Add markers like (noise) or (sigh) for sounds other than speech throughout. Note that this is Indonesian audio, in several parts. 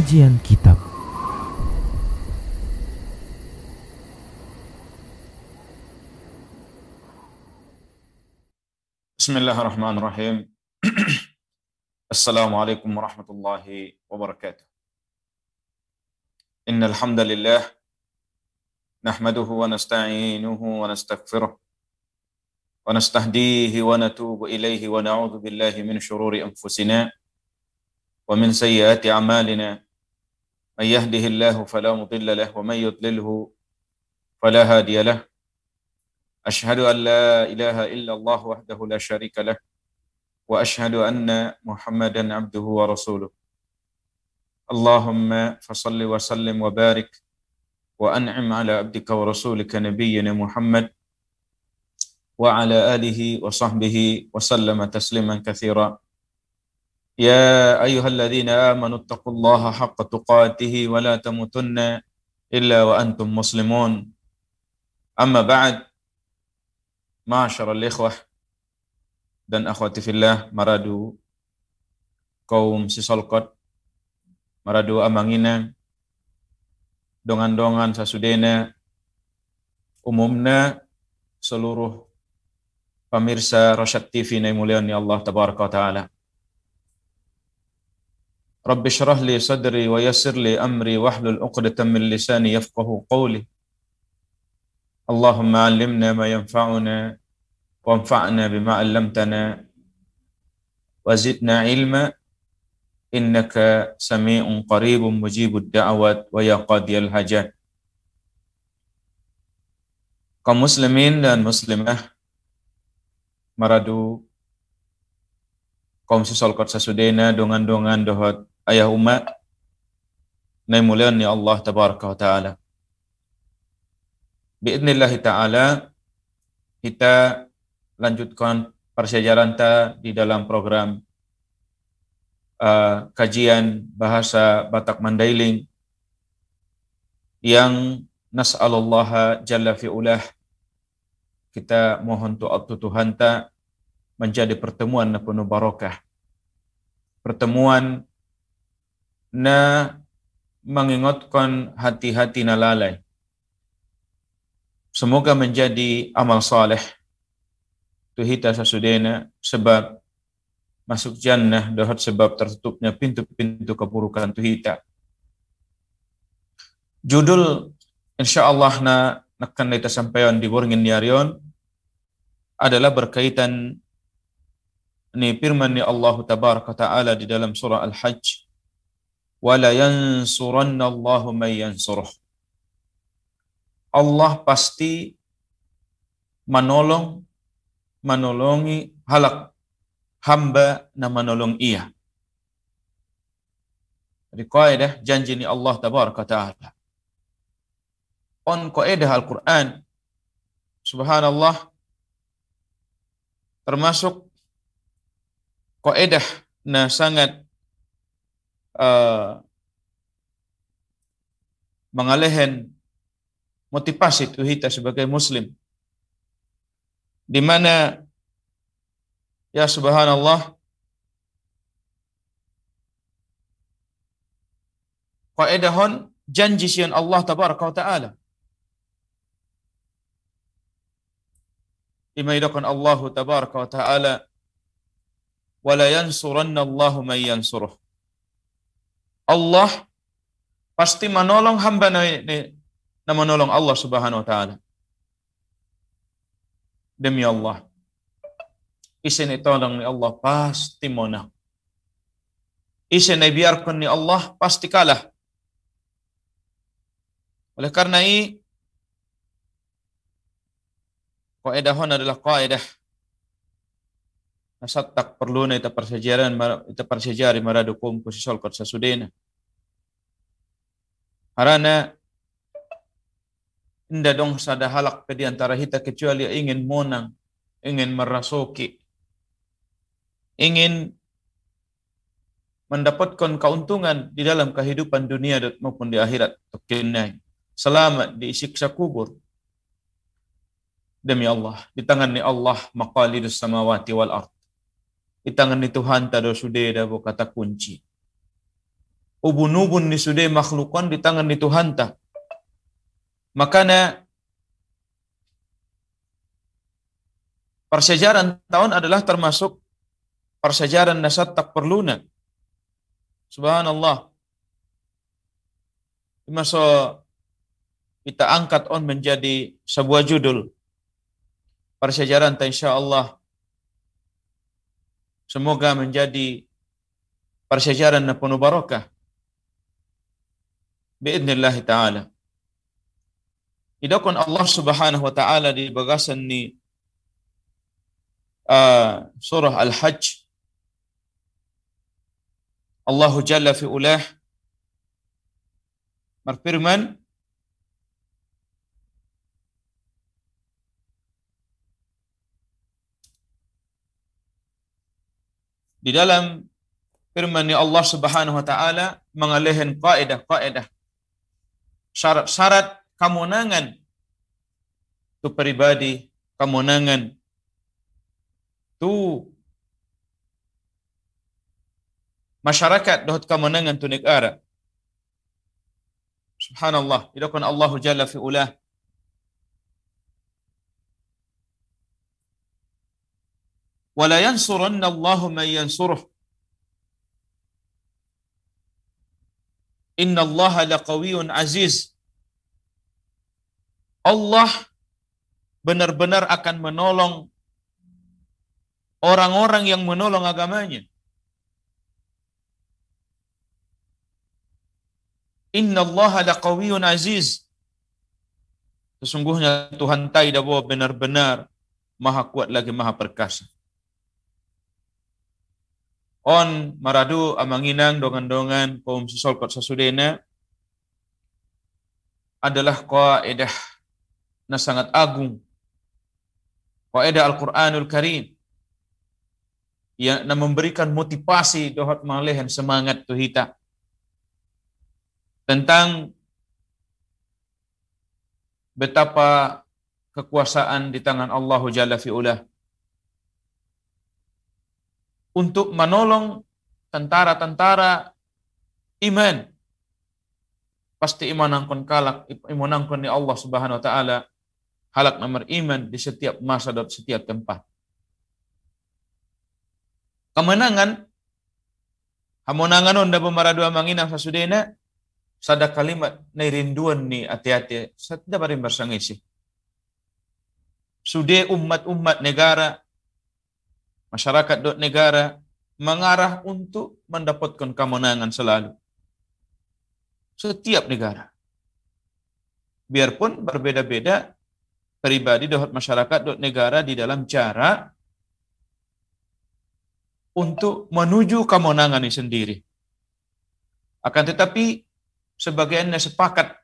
Kajian Kitab بسم الله الرحمن الرحيم السلام عليكم ورحمة الله وبركاته إن الحمد لله نحمده ونستعينه ونستغفره ونستهديه ونتوب إليه ونعوذ بالله من شرور أنفسنا ومن سيئات أعمالنا من يهده الله فلا مضل له ومن يضلله فلا هادي له أشهد أن لا إله إلا الله وحده لا شريك له وأشهد أن محمدا عبده ورسوله اللهم فصل وسلم وبارك وأنعم على عبدك ورسولك نبينا محمد وعلى آله وصحبه وسلم تسليما كثيرا يا أيها الذين آمنوا اتقوا الله حق تقاته ولا تموتن إلا وأنتم مسلمون أما بعد معشر الإخوة dan akhwati fillah maradu kaum sisolkot maradu amangina dongan-dongan sasudena umumna seluruh pemirsa Rasyad TV naimuliani Allah tabaraka taala رب اشرح لي صدري ويسر لي أمري واحلل عقدة من لساني يفقه قولي اللهم علمنا ما ينفعنا وانفعنا بما علمتنا وزدنا علما إنك سميع قريب مجيب الدعوات ويا قاضي الحاجات كمسلمين muslimin dan muslimah maradu kaum sisolkot sasudena dongan-dongan dohot ayah umat naimulian ya Allah tabaraka taala. ta'ala biidnillahi ta'ala kita lanjutkan persejaranta ta di dalam program uh, kajian bahasa Batak Mandailing yang nas'alallah jalla fi'ulah kita mohon doa tu Tuhan ta menjadi pertemuan penuh barokah pertemuan na mengingatkan hati-hati nalalai. Semoga menjadi amal saleh. Tuhita sasudena sebab masuk jannah dohat sebab tertutupnya pintu-pintu keburukan tuhita. Judul insyaallah na nakkan kita sampaian di Borgin Yarion adalah berkaitan ni firman ni Allah tabaraka taala di dalam surah Al-Hajj wala yansurannallahu Allah pasti menolong, menolongi halak hamba na menolong ia. Jadi kaidah janji ni Allah tabaraka taala. On kaidah Al-Qur'an subhanallah termasuk kaidah nah sangat Eh, mengalihkan motivasi itu kita sebagai muslim di mana ya subhanallah kaidahon janji sian Allah tabaraka wa taala bima Allah tabaraka wa taala wala yansuranna Allah man yansuruh Allah pasti menolong hamba ini dan menolong Allah Subhanahu wa taala. Demi Allah. Isin tolong ni Allah pasti menang. Isin biarkan ni Allah pasti kalah. Oleh karena ini kaidah hon adalah kaidah Nasat tak perlu na ita persejaran ita persejari maradu kumpu sisol kot sasudena. Harana inda dong sada halak di antara kita kecuali ingin monang, ingin merasuki, ingin mendapatkan keuntungan di dalam kehidupan dunia maupun di akhirat. Tukinai. Selamat disiksa kubur. Demi Allah, di tangan ni Allah maqalidus samawati wal ard. Di tangan ni Tuhan tado sudah ada kata kunci ubunubun nisude makhlukon di tangan itu hanta. Makanya persejaran tahun adalah termasuk persejaran nasat tak perluna. Subhanallah. Masa kita angkat on menjadi sebuah judul persejaran insya Allah semoga menjadi persejaran penuh barokah biidnillah ta'ala. Idakon Allah subhanahu wa ta'ala di bagasan ni uh, surah Al-Hajj. Allah Jalla fi ulah marfirman di dalam firman Allah Subhanahu wa taala mengalihkan kaidah-kaidah syarat-syarat kemenangan tu pribadi kemenangan tu masyarakat dapat kemenangan tu negara subhanallah idakun Allahu jalla fi ulah wala yansuranna Allahu man yansuruh Inna Allah laqawiyun aziz. Allah benar-benar akan menolong orang-orang yang menolong agamanya. Inna Allah laqawiyun aziz. Sesungguhnya Tuhan Ta'ala benar-benar maha kuat lagi maha perkasa on maradu amanginang dongan-dongan kaum sisol kot sasudena adalah kaidah na sangat agung. Kaidah Al-Qur'anul Karim yang na memberikan motivasi dohat malehan semangat tu hita tentang betapa kekuasaan di tangan Allahu Jalla fi'ulah untuk menolong tentara-tentara iman. Pasti iman angkon kalak, iman angkon di Allah Subhanahu wa taala halak nomor iman di setiap masa dan setiap tempat. Kemenangan hamonangan onda dua manginang sasudena sada kalimat nairinduan ni hati-hati sada barin bersangisi. Sudah umat-umat negara masyarakat negara mengarah untuk mendapatkan kemenangan selalu. Setiap negara. Biarpun berbeda-beda pribadi dot masyarakat dot negara di dalam cara untuk menuju kemenangan ini sendiri. Akan tetapi sebagiannya sepakat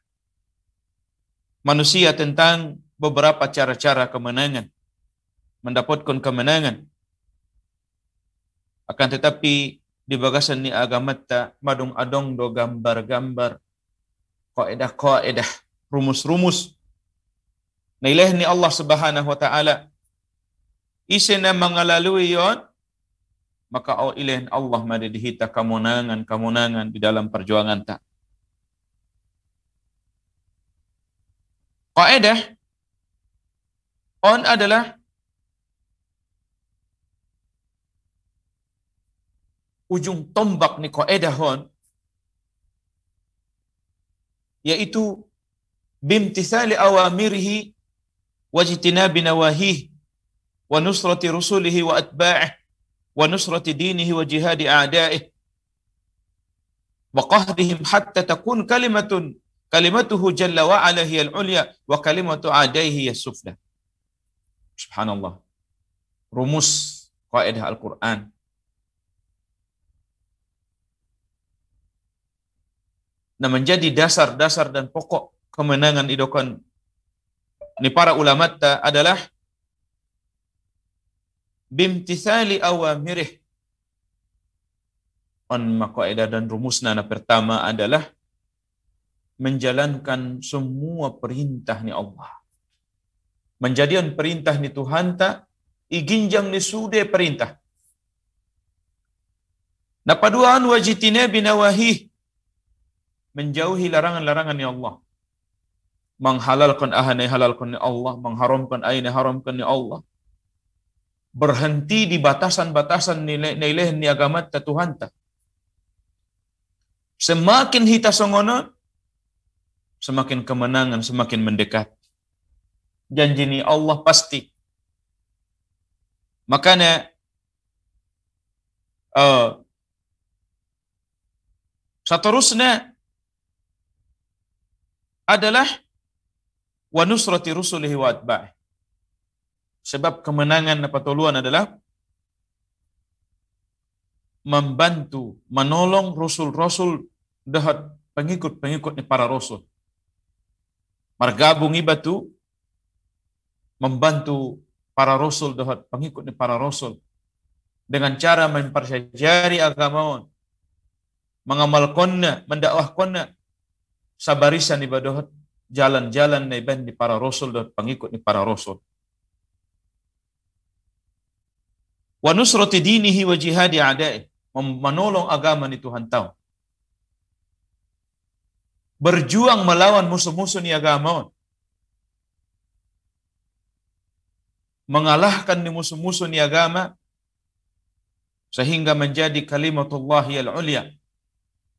manusia tentang beberapa cara-cara kemenangan, mendapatkan kemenangan. Akan tetapi di bagasan ni agama ta madung adong do gambar-gambar kaedah kaedah rumus-rumus Nilai nah, ni Allah Subhanahu wa taala isena mengalalui yon maka au ilah Allah mari dihita kamunangan kamunangan di dalam perjuangan ta Kaedah on adalah ujung tombak ni kaedahon, yaitu bimtithali awamirhi wajtinabi nawahih wa nusrati rusulihi wa atba'ih wa nusrati dinihi wa jihadi a'da'ih wa qahdihim hatta takun kalimatun kalimatuhu jalla wa ala hiya al-ulya wa kalimatu adaihi sufla subhanallah rumus kaidah Al-Qur'an nah menjadi dasar-dasar dan pokok kemenangan idokon ini para ulama adalah bimtithali awamirih on maqaidah dan rumusna na pertama adalah menjalankan semua perintah ni Allah Menjadian perintah ni Tuhan tak iginjang ni sude perintah nah paduan wajitine binawahih menjauhi larangan-larangan ya Allah. Menghalalkan ahana halalkan ya Allah, mengharamkan ahana haramkan ya Allah. Berhenti di batasan-batasan nilai-nilai ni agama ta Tuhan ta. Semakin kita songona, semakin kemenangan, semakin mendekat. Janji ni Allah pasti. Makanya uh, seterusnya adalah wa nusrati rusulihi wa atba'i. Sebab kemenangan patoluan adalah membantu, menolong rasul-rasul dahat pengikut-pengikutnya para rasul. Margabung ibatu membantu para rasul dahat pengikutnya para rasul dengan cara mempelajari agama mengamalkannya, mendakwahkan sabarisan ibadah jalan-jalan iban ni para rasul dan pengikut ni para rasul. Wa nusrati dinihi wa jihadi adai. Menolong agama ni Tuhan tahu. Berjuang melawan musuh-musuh ni agama. Mengalahkan ni musuh-musuh ni agama. Sehingga menjadi kalimatullah al-ulia.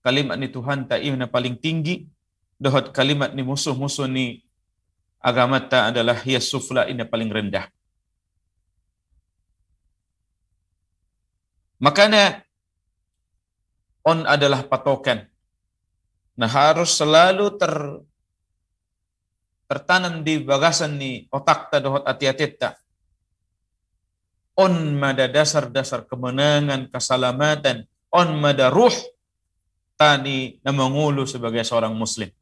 Kalimat ni Tuhan ta'imna paling tinggi dohot kalimat ni musuh-musuh ni agama ta adalah hiya sufla ini paling rendah. Makanya on adalah patokan. Nah harus selalu ter tertanam di bagasan ni otak ta dohot hati-hati ta. On mada dasar-dasar kemenangan, keselamatan. On mada ruh tani na sebagai seorang muslim.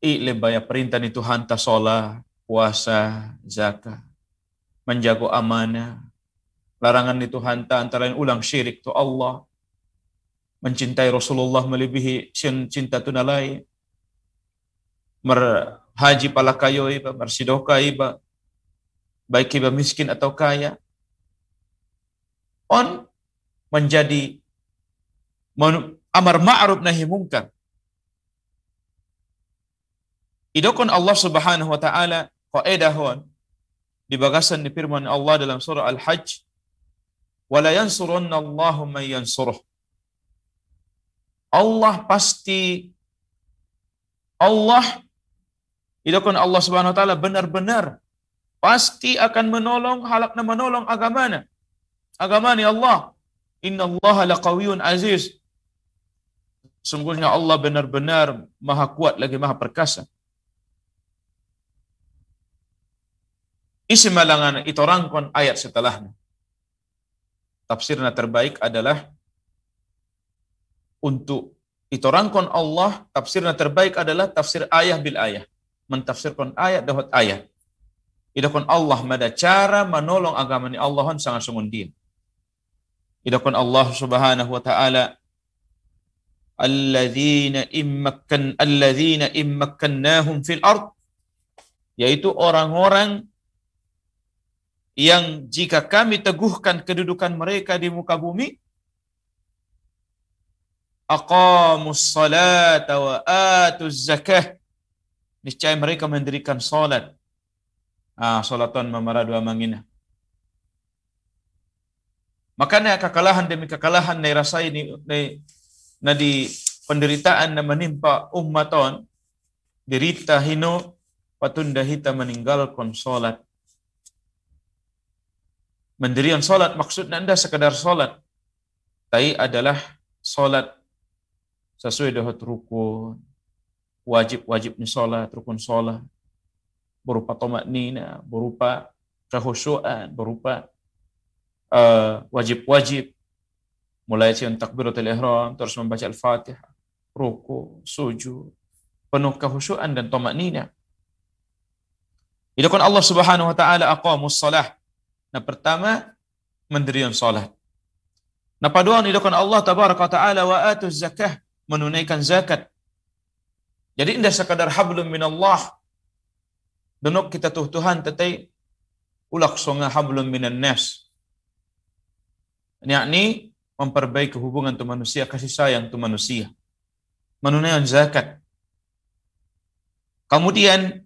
Ilebaya perintah itu hanta sholat, puasa, zakat, menjaga amanah. Larangan itu hanta antara lain ulang syirik tu Allah, mencintai Rasulullah melebihi cinta tu nalai. merhaji kayo iba, bersidoka iba, baik iba miskin atau kaya. On menjadi amar ma'ruf nahi mungkar Idokon Allah Subhanahu wa taala kaidah dibagasan di firman Allah dalam surah Al-Hajj wala yansurunna Allahu man yansuruh Allah pasti Allah idokon Allah Subhanahu wa taala benar-benar pasti akan menolong halakna menolong agamana agamani Allah Inna Allah laqawiyun aziz. Sungguhnya Allah benar-benar maha kuat lagi maha perkasa. Isi malangan itu rangkon ayat setelahnya. Tafsirnya terbaik adalah untuk itu rangkon Allah, tafsirnya terbaik adalah tafsir ayah bil ayah. Mentafsirkan ayat dahut ayat. Idakon Allah mada cara menolong agama ni Allahon sangat sungguh Dia Idakon Allah subhanahu wa ta'ala alladzina immakkan alladzina immakkannahum fil ard yaitu orang-orang yang jika kami teguhkan kedudukan mereka di muka bumi aqamus salata wa atuz zakah niscaya mereka mendirikan salat ah salatan mamaradu amangina makanya kekalahan demi kekalahan nai rasai ni na di penderitaan na menimpa ummaton derita hino patunda hita meninggalkan salat Mendirian sholat maksudnya Anda sekedar sholat. Tapi adalah sholat sesuai dengan rukun. Wajib-wajibnya sholat, rukun sholat. Berupa tomat nina, berupa kehusuan, berupa eh, wajib-wajib. Uh, wajib -wajib. Mulai siang takbiratul ihram, terus membaca al-fatihah, ruku, sujud, penuh kehusuan dan tomat nina. Itu kan Allah Subhanahu wa taala aqamus salah Nah pertama mendirikan salat. Nah pada dilakukan Allah tabaraka taala wa atu zakah menunaikan zakat. Jadi indah sekadar hablum minallah. Denok kita tuh Tuhan tetai ulak songa hablum minan nas. Yakni memperbaiki hubungan tu manusia, kasih sayang tu manusia. Menunaikan zakat. Kemudian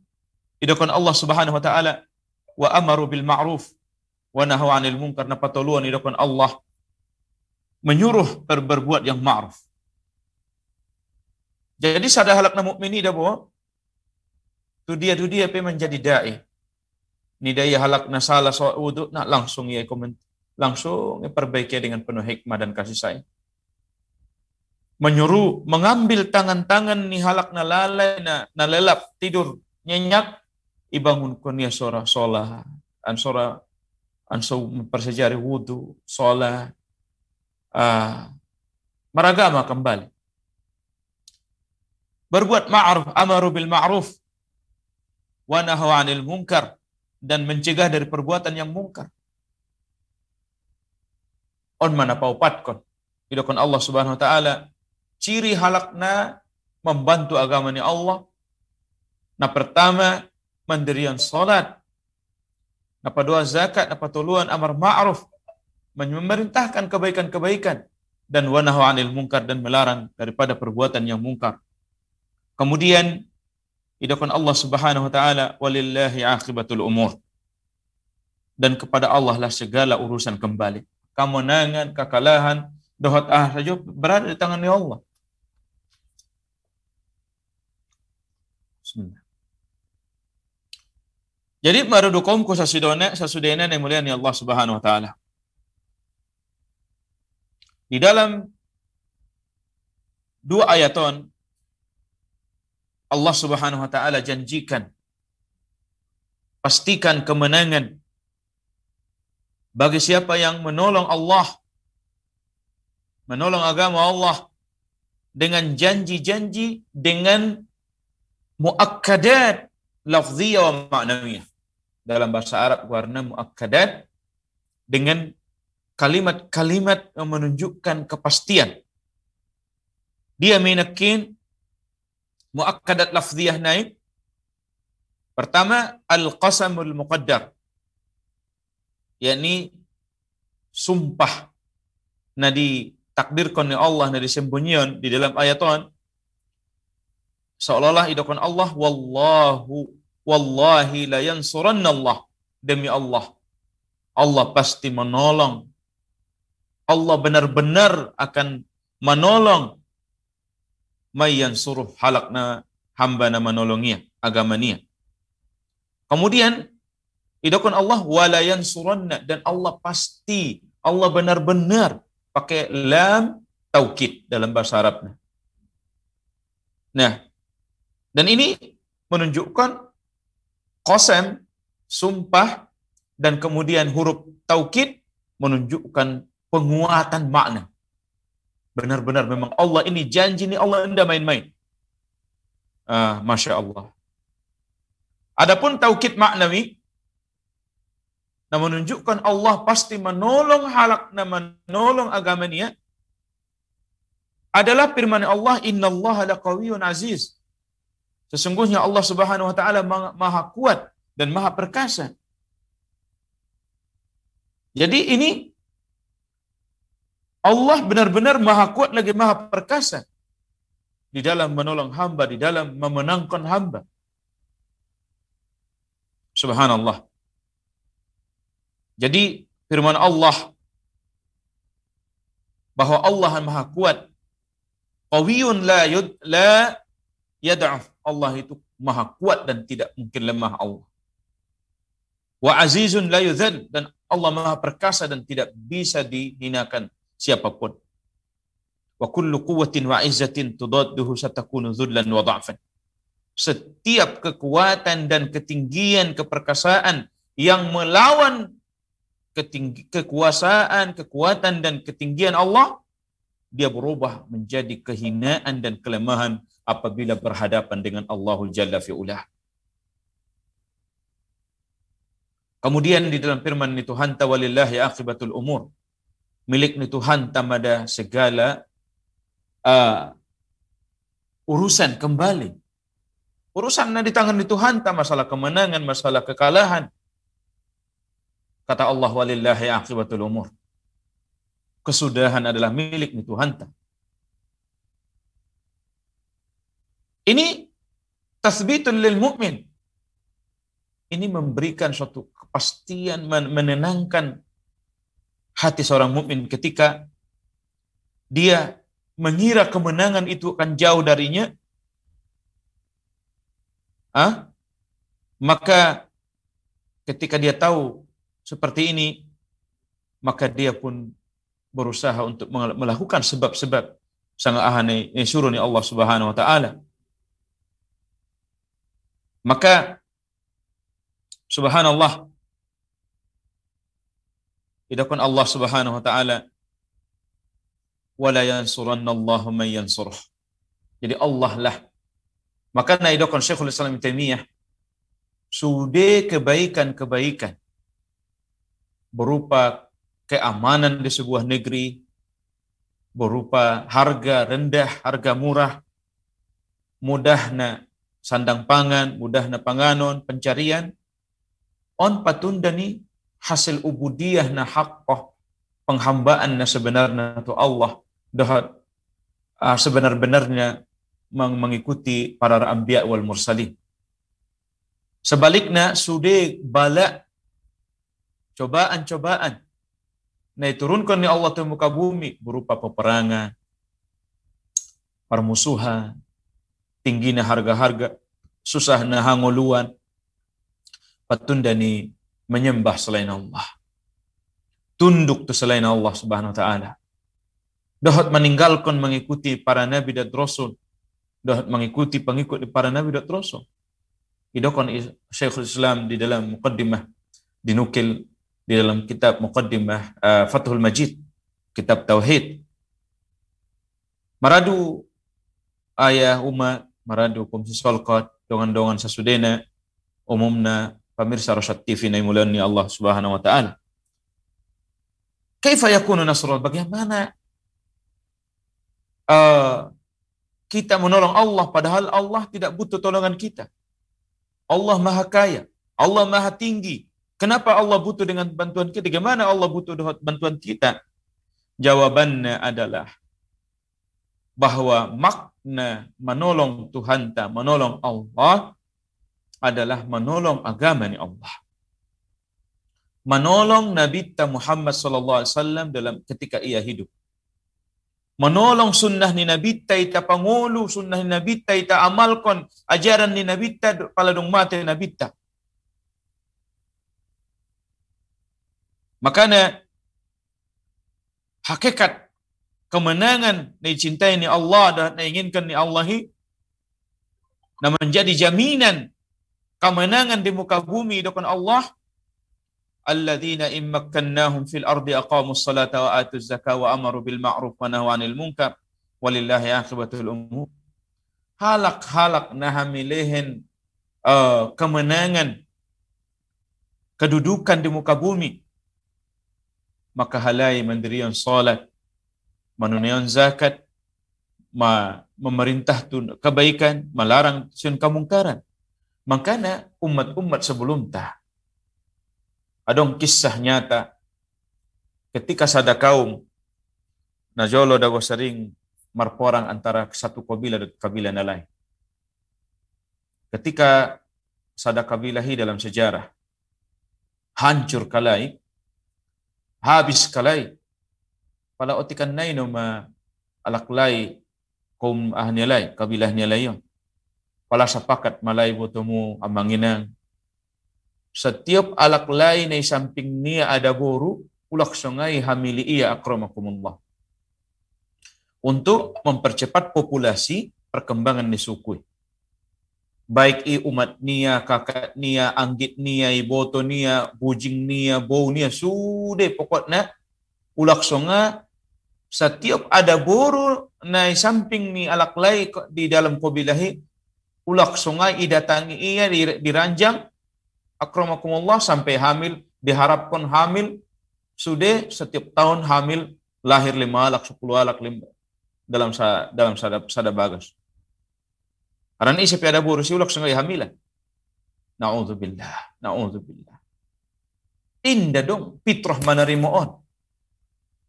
idakan Allah Subhanahu wa taala wa amaru bil ma'ruf wa nahwa 'anil munkar napa toluan dilakukan Allah menyuruh berbuat yang ma'ruf. Jadi sadar halakna mukmini dah bahwa tu dia tu dia pe menjadi dai. Ni dai halakna salah so wudu oh, nak langsung ye komen langsung ye perbaiki dengan penuh hikmah dan kasih sayang. Menyuruh mengambil tangan-tangan ni halakna lalai na, na lelap tidur nyenyak ibangun kunia sora solah sora and mempersejari wudhu, sholat, uh, ah, meragama kembali. Berbuat ma'ruf, amaru bil ma'ruf, wa nahu anil munkar, dan mencegah dari perbuatan yang munkar On mana paupatkon. Idakon Allah subhanahu wa ta'ala, ciri halakna membantu agamanya Allah. Nah pertama, mendirian sholat, apa doa zakat, apa tuluan, amar ma'ruf, memerintahkan kebaikan-kebaikan dan wanahu anil mungkar dan melarang daripada perbuatan yang mungkar. Kemudian idakan Allah Subhanahu wa taala walillahi akibatul umur. Dan kepada Allah lah segala urusan kembali. Kemenangan, kekalahan, dohat ah saja berada di tangan Allah. Bismillah. Jadi maradukum kusasidone sasudene yang mulia Allah Subhanahu wa taala. Di dalam dua ayaton Allah Subhanahu wa taala janjikan pastikan kemenangan bagi siapa yang menolong Allah menolong agama Allah dengan janji-janji dengan muakkadat lafziyah wa ma'nawiyah dalam bahasa Arab warna muakkadat dengan kalimat-kalimat yang menunjukkan kepastian. Dia menekin muakkadat lafziyah naib. Pertama, al-qasamul muqaddar. yakni sumpah nadi ditakdirkan oleh Allah nadi sembunyian di dalam ayat Tuhan. seolah-olah idakan Allah wallahu wallahi la Allah demi Allah Allah pasti menolong Allah benar-benar akan menolong mayan suruh halakna na menolongnya agamanya kemudian idakun Allah wala yansuranna dan Allah pasti Allah benar-benar pakai lam taukid dalam bahasa Arabnya nah dan ini menunjukkan kosen, sumpah, dan kemudian huruf taukid menunjukkan penguatan makna. Benar-benar memang Allah ini janji ini Allah anda main-main. Ah, Masya Allah. Adapun taukid maknawi, nah menunjukkan Allah pasti menolong halak, menolong agamanya, adalah firman Allah, Inna Allah aziz. Sesungguhnya Allah Subhanahu wa taala Maha kuat dan Maha perkasa. Jadi ini Allah benar-benar Maha kuat lagi Maha perkasa di dalam menolong hamba, di dalam memenangkan hamba. Subhanallah. Jadi firman Allah bahwa Allah Maha kuat, qawiyun la yud la yad'af Allah itu maha kuat dan tidak mungkin lemah Allah. Wa azizun la yudhan dan Allah maha perkasa dan tidak bisa dihinakan siapapun. Wa kullu quwwatin wa izzatin tudadduhu satakunu dhullan wa da'fan. Setiap kekuatan dan ketinggian keperkasaan yang melawan ketinggi, kekuasaan, kekuatan dan ketinggian Allah, dia berubah menjadi kehinaan dan kelemahan apabila berhadapan dengan Allahul Jalla fi'ulah. Kemudian di dalam firman ni Tuhan tawalillahi akibatul umur. Milik ni Tuhan tamada segala uh, urusan kembali. Urusannya di tangan ni Tuhan, tak masalah kemenangan, masalah kekalahan. Kata Allah walillahi akibatul umur. Kesudahan adalah milik ni Tuhan. Tak. Ini tasbitul lil mu'min. Ini memberikan suatu kepastian, menenangkan hati seorang mukmin ketika dia mengira kemenangan itu akan jauh darinya. Hah? Maka ketika dia tahu seperti ini, maka dia pun berusaha untuk melakukan sebab-sebab sangat yang suruh Allah Subhanahu wa taala. Maka subhanallah Idakun Allah Subhanahu wa taala wala yansurannallahu man yansuruh. Jadi Allah lah. Maka naidakan Syekhul Islam Taimiyah sude kebaikan-kebaikan berupa keamanan di sebuah negeri, berupa harga rendah, harga murah, mudahna sandang pangan, mudah na panganon, pencarian. On patunda ni hasil ubudiyah na haqqah, oh, penghambaan na sebenarnya tu Allah, dahat uh, ah, sebenar-benarnya meng mengikuti para anbiya wal mursalin. Sebaliknya, sudah balak cobaan-cobaan na turunkan ni Allah ke muka bumi berupa peperangan, permusuhan, tingginya harga-harga, susah susahnya hangoluan, ni menyembah selain Allah. Tunduk tu selain Allah subhanahu wa ta'ala. Dahat meninggalkan mengikuti para nabi dan rasul. Dahat mengikuti pengikut para nabi dan rasul. Idokon Syekhul Islam di dalam muqaddimah dinukil di dalam kitab muqaddimah uh, Fathul Majid, kitab Tauhid. Maradu ayah umat maradu kum sesolkot dongan-dongan sasudena umumna pemirsa Rosyad TV na mulani Allah Subhanahu wa taala. Kaifa yakunu nasrul? Bagaimana uh, kita menolong Allah padahal Allah tidak butuh tolongan kita. Allah Maha Kaya, Allah Maha Tinggi. Kenapa Allah butuh dengan bantuan kita? Bagaimana Allah butuh dengan bantuan kita? Jawabannya adalah bahwa makna menolong Tuhan tak menolong Allah adalah menolong agama ni Allah. Menolong Nabi ta Muhammad sallallahu alaihi wasallam dalam ketika ia hidup. Menolong sunnah ni Nabi ta ita pangulu, sunnah ni Nabi ta ita amalkan ajaran ni Nabi ta paladung mati Nabi ta. Makanya hakikat kemenangan, dicintai ni Allah dan inginkan ni Allah dan menjadi jaminan kemenangan di muka bumi dengan Allah alladzina immakkannahum fil ardi aqamus salata wa atuz zakata wa amaru bil ma'ruf wa nahu 'anil munkar walillahi aqibatul umur halak-halak nahamilehen uh, kemenangan kedudukan di muka bumi maka halai mendirian salat menunaikan zakat, memerintah kebaikan, melarang sun kemungkaran. Makanya umat-umat sebelum tah. Ada kisah nyata ketika sada kaum najolo dago sering marporang antara satu kabilah dan kabilah lain. Ketika sada kabilahi dalam sejarah hancur kalai, habis kalai, Pala otikan nai no ma alaklai kum ahnilai kabilah nilai Pala sapakat malai botomu amanginang. Setiap alaklai nai samping nia ada boru ulak sungai hamili iya akramakumullah. Untuk mempercepat populasi perkembangan ni suku baik i umat nia, kakak nia, anggit nia, iboto nia, bujing nia, bau nia, sude pokoknya ulak songa setiap ada guru nai samping ni alak lai di dalam kobilahi ulak sungai idatangi ia diranjang akromakumullah sampai hamil diharapkan hamil sudah setiap tahun hamil lahir lima alak sepuluh alak lima dalam sa, dalam sadab sadab bagas karena ini siapa ada guru si ulak sungai hamilah naudzubillah naudzubillah indah dong fitrah menerima on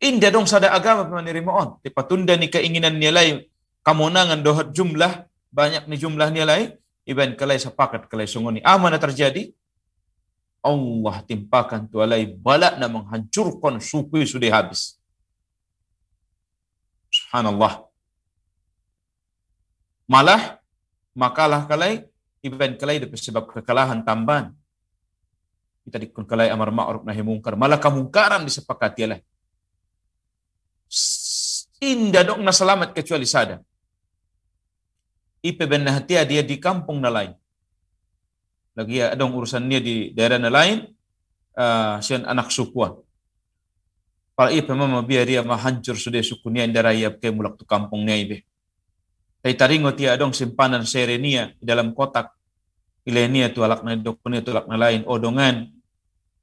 Indah dong sada agama penerima on. Tipa tunda ni keinginan nilai kamonangan dohat jumlah banyak ni jumlah nilai iban kalai sepakat kalai sungoni amana ah, terjadi Allah timpakan tu alai balak dan menghancurkan suku sudah habis. Subhanallah. Malah makalah kalai iban kalai dapat sebab kekalahan tambahan. Kita dikun kalai amar ma'ruf nahi mungkar. Malah kemungkaran disepakati alai. Inda dokna selamat kecuali sada. Ipe ben hatia dia di kampung nelayan. Lagi ya, ada dia di daerah nelayan. uh, ah, sian anak sukuan. Para ipe mama biar dia mahancur sudah sukunya indara iap ke mulak tu kampungnya ibe. Tapi taringo tia dong simpanan serenia dalam kotak. Ilenia tu alak na punya tu alak lain. Odongan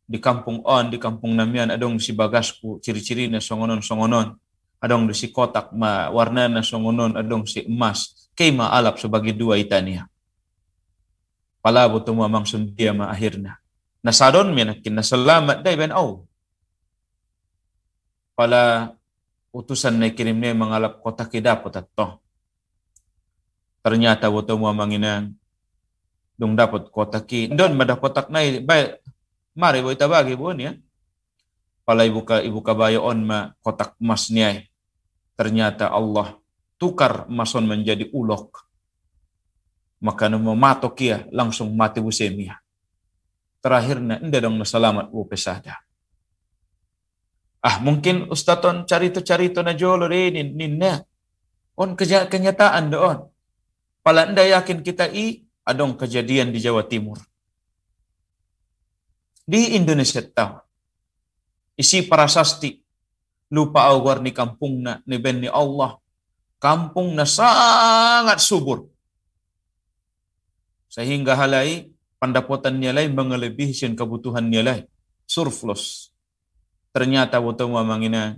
di kampung on, di kampung namian, adong si bagasku ciri-ciri na songonon-songonon. Adong di si kotak ma warna na songonon, adong si emas. alap sebagai dua itania pala butuh Palabo tumamang sundia ma akhirna. Nasadon menakin na selamat dai ben au Pala utusan na kirim niya mangalap kotak idapot dapat to. Ternyata wato mo inang dong dapat kotak ki. don mada kotak nai baik mari boy tabagi bon ya pala ibu ka ibu kabayo on ma kotak emasnya ternyata Allah tukar emason menjadi ulok maka nama matok ia langsung mati busemia terakhirnya indah dong selamat bu pesada ah mungkin ustaton cari tu cari tu na jolo ini ninna on kenyataan doon pala anda yakin kita i adong kejadian di Jawa Timur di Indonesia tahu. Isi prasasti lupa awar ni na ni benni Allah. na sangat subur. Sehingga halai pendapatan nilai mengelebihi sin kebutuhan nilai Surplus. Ternyata waktu mamangina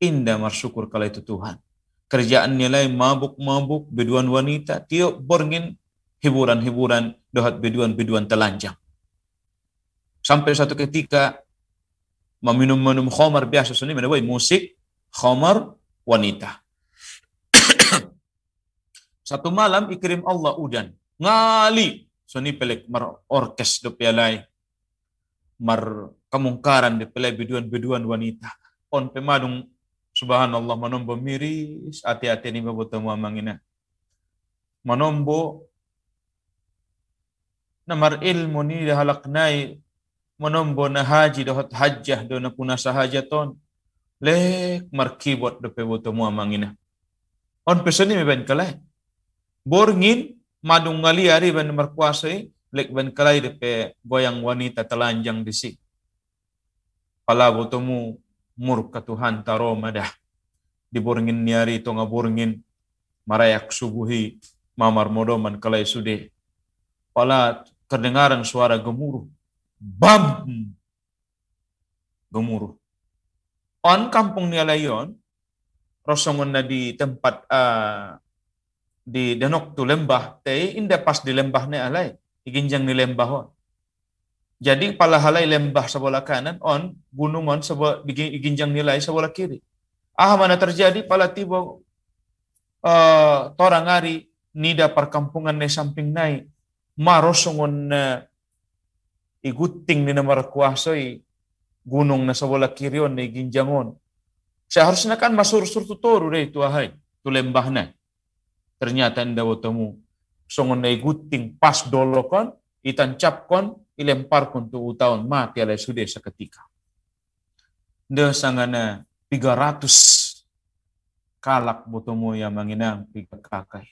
indah marsyukur kalau itu Tuhan. kerjaan nilai mabuk-mabuk, beduan wanita, tiup borngin, hiburan-hiburan, dohat beduan-beduan telanjang. Sampai suatu ketika meminum-minum khomar biasa seni, by musik, khomar, wanita. (coughs) Satu malam ikrim Allah udan. Ngali. sini pelik mar orkes do pelai Mar kemungkaran di pelai biduan-biduan wanita. On pemadung subhanallah manombo miris. Hati-hati ni babutamu amangina. Manombo namar ilmu ni halaknai na haji dohot hajjah dona puna sahaja ton lek markibot do boto mu amangina on pesani me ben kalai borngin madung ngali ari ben merkuasai lek ben kalai de pe goyang wanita telanjang disi pala botomu murka Tuhan taro madah ni ari tonga ngaborngin marayak subuhi mamar modoman kalai sude pala terdengaran suara gemuruh Bam! Gemuruh. On kampung alayon rosongon na di tempat uh, di denok tu lembah teh inda pas di lembah ni alai iginjang ni lembah on. Jadi pala halai lembah sebelah kanan on on sebelah iginjang nilai sebelah kiri. Ah mana terjadi pala tiba uh, ah, torangari nida perkampungan ne samping naik, marosongon na iguting ni na markuasay gunung na sa wala kiryon na iginjangon. Siya harus na kan masursur tutoro rin ito ahay, tulembah na. Ternyata inda watamu, songon na iguting pas dolokon, kon, ilempar kon to utaon mati alay sude sa ketika. Nda sangana 300 kalak botomo ya manginang pigakakay.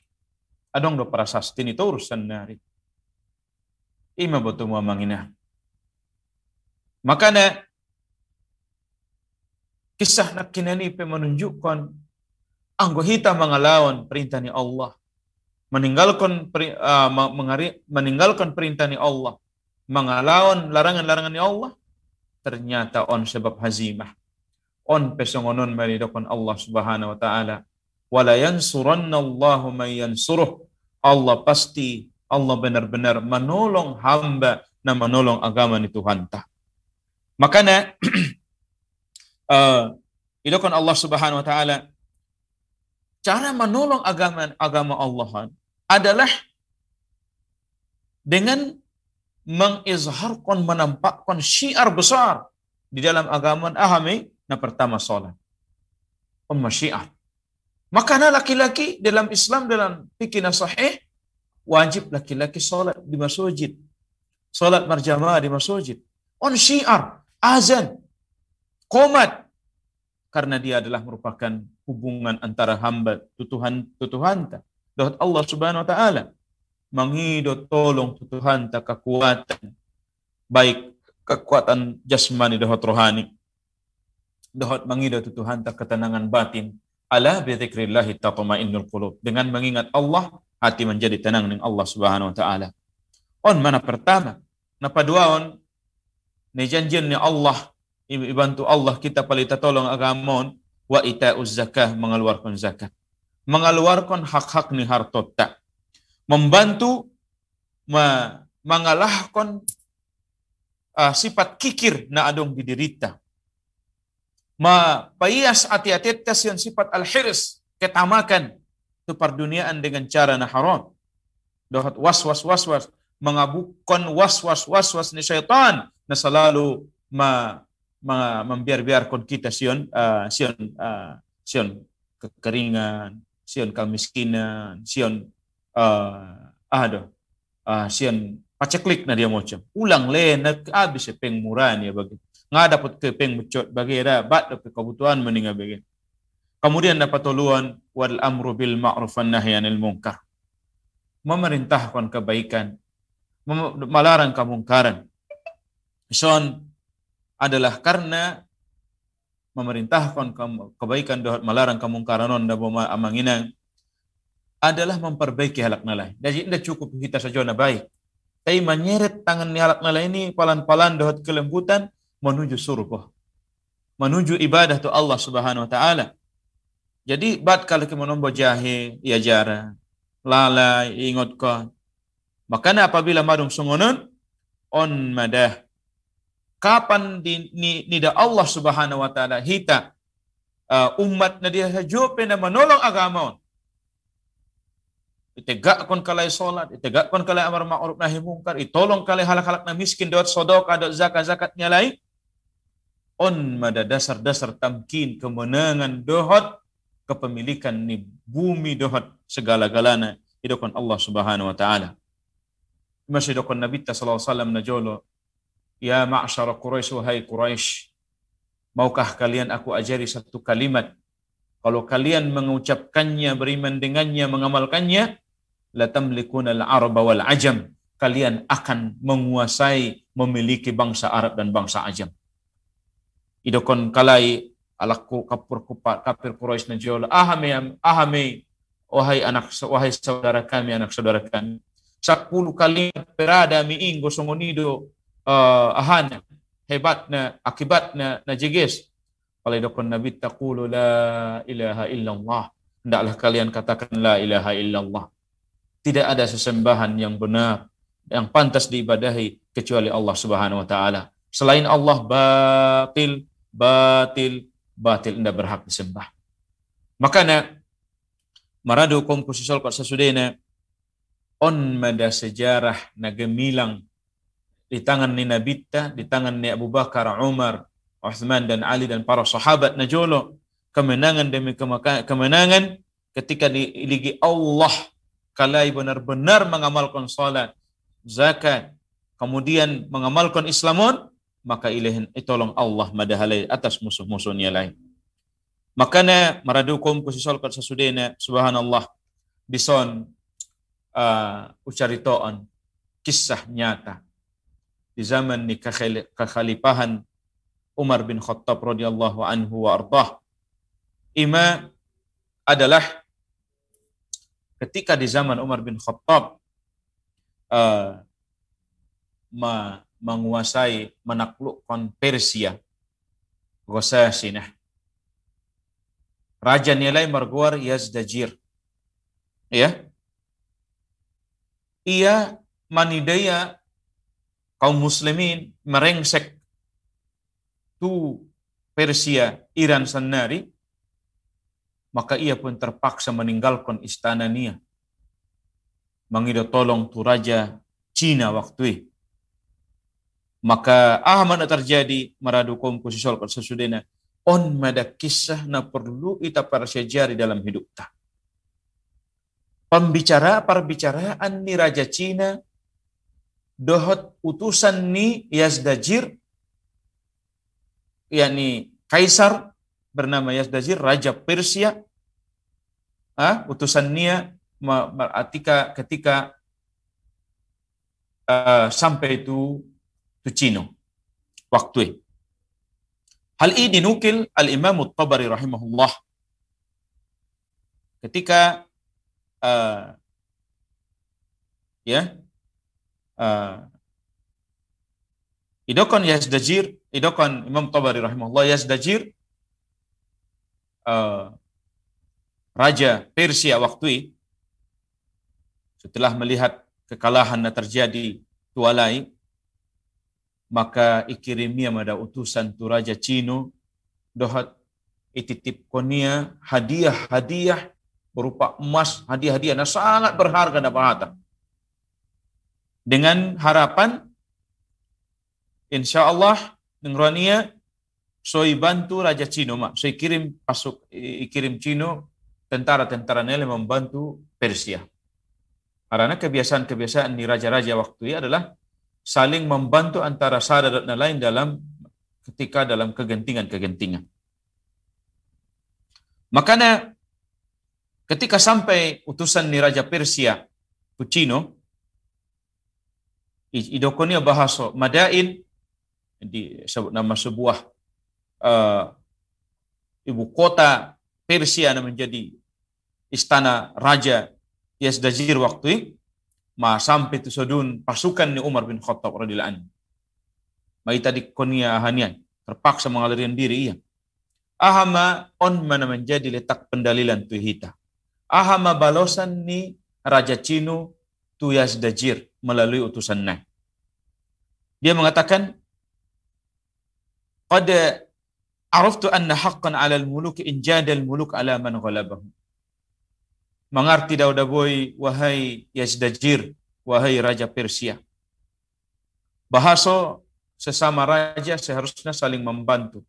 Adong do para sa ito urusan nari. Ima botomo manginang. Makanya kisah pe menunjukkan anggo kita perintah perintahnya Allah meninggalkan uh, meninggalkan perintah perintahnya Allah mengalawan larangan-larangannya Allah ternyata on sebab hazimah on pesongonon meridokon Allah Subhanahu wa taala wala yansurannallahu man yansuruh Allah pasti Allah benar-benar menolong hamba dan menolong agama ni Tuhan tak Makanya, uh, (clears throat) kan Allah Subhanahu wa taala cara menolong agama agama Allah kan adalah dengan mengizharkan menampakkan syiar besar di dalam agama ahami nah pertama salat syiar makanya laki-laki dalam Islam dalam fikih sahih wajib laki-laki salat di masjid salat berjamaah di masjid on syiar azan, komat. Karena dia adalah merupakan hubungan antara hamba Tuhan Ta. Dohat Allah subhanahu wa ta'ala. menghidup tolong ta kekuatan. Baik kekuatan jasmani dohat rohani. Dohat Tuhan ta ketenangan batin. Allah bidzikrillahi tatma'innul qulub. Dengan mengingat Allah, hati menjadi tenang dengan Allah subhanahu wa ta'ala. On mana pertama? Napa dua on ni ni Allah ibantu Allah kita palita tolong agamon wa ita zakah mengeluarkan zakat mengeluarkan hak-hak ni hartota membantu ma, mengalahkan uh, sifat kikir na adong didirita ma payas ati tes yang sifat al-hirs ketamakan tu perduniaan dengan cara na haram dohat was was was was mengabukkan was was was was ni syaitan na selalu ma, ma membiar-biarkan kita sion uh, sion uh, sion kekeringan, sion kemiskinan, sion ah, uh, ada uh, sion paceklik na dia macam ulang le na habis eh pengmuran ya bagi nga dapat ke peng mecut bagi ada bat ke kebutuhan meninga bagi kemudian dapat toluan wal amru bil ma'ruf wan nahy anil munkar memerintahkan kebaikan melarang kemungkaran Mison adalah karena memerintahkan kebaikan dohat melarang kemungkaran dan amanginang adalah memperbaiki halak nalai. Jadi tidak cukup kita saja na baik. Tapi menyeret tangan halak nalai ini pelan-pelan dohot kelembutan menuju surga. Menuju ibadah tu Allah Subhanahu wa taala. Jadi bat kalau kita menombo jahe, ia ya jara, lalai, ingatkan. Makanya apabila madung sungunun, on madah kapan di, ni, nida Allah Subhanahu wa taala hita uh, umat na dia hajupe na manolong agama itegak kon salat itegak kon kalay amar ma'ruf nahi mungkar itolong kalai halak-halak na miskin dot sodok adot zakat zakat nya on mada dasar-dasar tamkin kemenangan dohot kepemilikan ni bumi dohot segala-galana hidokon Allah Subhanahu wa taala masih dokon Nabi sallallahu alaihi wasallam na jolo Ya ma'asyara Quraisy, wahai Quraisy, maukah kalian aku ajari satu kalimat? Kalau kalian mengucapkannya, beriman dengannya, mengamalkannya, melikun al-arba wal ajam. Kalian akan menguasai, memiliki bangsa Arab dan bangsa Ajam. Idokon kalai alaku kapur kupat kapir Quraisy najol ahame ahame wahai anak wahai saudara kami anak saudara kami sakulu kali perada miing songonido uh, eh, na hebatna akibatna najigis oleh dokon Nabi taqulu la ilaha illallah hendaklah kalian katakan la ilaha illallah tidak ada sesembahan yang benar yang pantas diibadahi kecuali Allah Subhanahu wa taala selain Allah batil batil batil anda berhak disembah Maka na maradu komposisol kok sesudena on mada sejarah na gemilang di tangan ni Nabi di tangan Nabi Abu Bakar, Umar, Uthman dan Ali dan para sahabat najolo kemenangan demi kemenangan ketika diligi Allah kalai benar-benar mengamalkan salat, zakat, kemudian mengamalkan Islamun, maka ilahin eh, tolong Allah madahalai atas musuh-musuhnya lain. Makanya maradukum kusisolkat sesudahnya subhanallah bison uh, ah, ucaritoon kisah nyata di zaman kekhalifahan Umar bin Khattab radhiyallahu anhu wa ardhah. Ima adalah ketika di zaman Umar bin Khattab uh, menguasai menaklukkan Persia Ghasasinah Raja nilai Marguar Yazdajir ya ia manidaya kaum muslimin merengsek tu Persia Iran sendiri maka ia pun terpaksa meninggalkan istana Nia mengira tolong tu raja Cina waktu itu maka ah mana terjadi komposisi kusisol sesudena on mada kisah na perlu kita persejari dalam hidup ta pembicara perbicaraan ni raja Cina dohot utusan ni Yazdajir, yakni Kaisar bernama Yazdajir, Raja Persia, ah, utusan Nia ketika ketika uh, sampai itu ke Cino waktu Hal ini dinukil Al Imam Tabari rahimahullah ketika uh, ya uh, eh, idokon yasdajir idokon Imam Tabari rahimahullah yasdajir uh, eh, raja Persia waktu itu setelah melihat kekalahan yang terjadi tualai maka ikirimia pada utusan tu raja Cino dohat ititip konia hadiah-hadiah berupa emas hadiah-hadiah nah sangat berharga dan dengan harapan insya Allah Ngronia soi bantu Raja Cino mak soi kirim pasuk kirim Cino tentara-tentara Nele membantu Persia karena kebiasaan-kebiasaan di raja-raja waktu itu adalah saling membantu antara sara dan lain dalam ketika dalam kegentingan-kegentingan. Makanya ketika sampai utusan di Raja Persia, Cino idokonia bahasa Madain disebut nama sebuah uh, ibu kota Persia yang menjadi istana raja Yazdajir waktu itu, ma sampai tu sedun pasukan ni Umar bin Khattab radhiyallahu anhu. Mai tadi konia hanian terpaksa mengalirkan diri ia. Ahama on mana menjadi letak pendalilan tu hita. Ahama balosan ni Raja Cino tu Yazdajir melalui utusannya. Dia mengatakan, Qad araftu anna haqqan ala al-muluk injada al-muluk alaman man Mengerti Daud boy wahai Yazdajir, wahai Raja Persia. Bahasa sesama raja seharusnya saling membantu.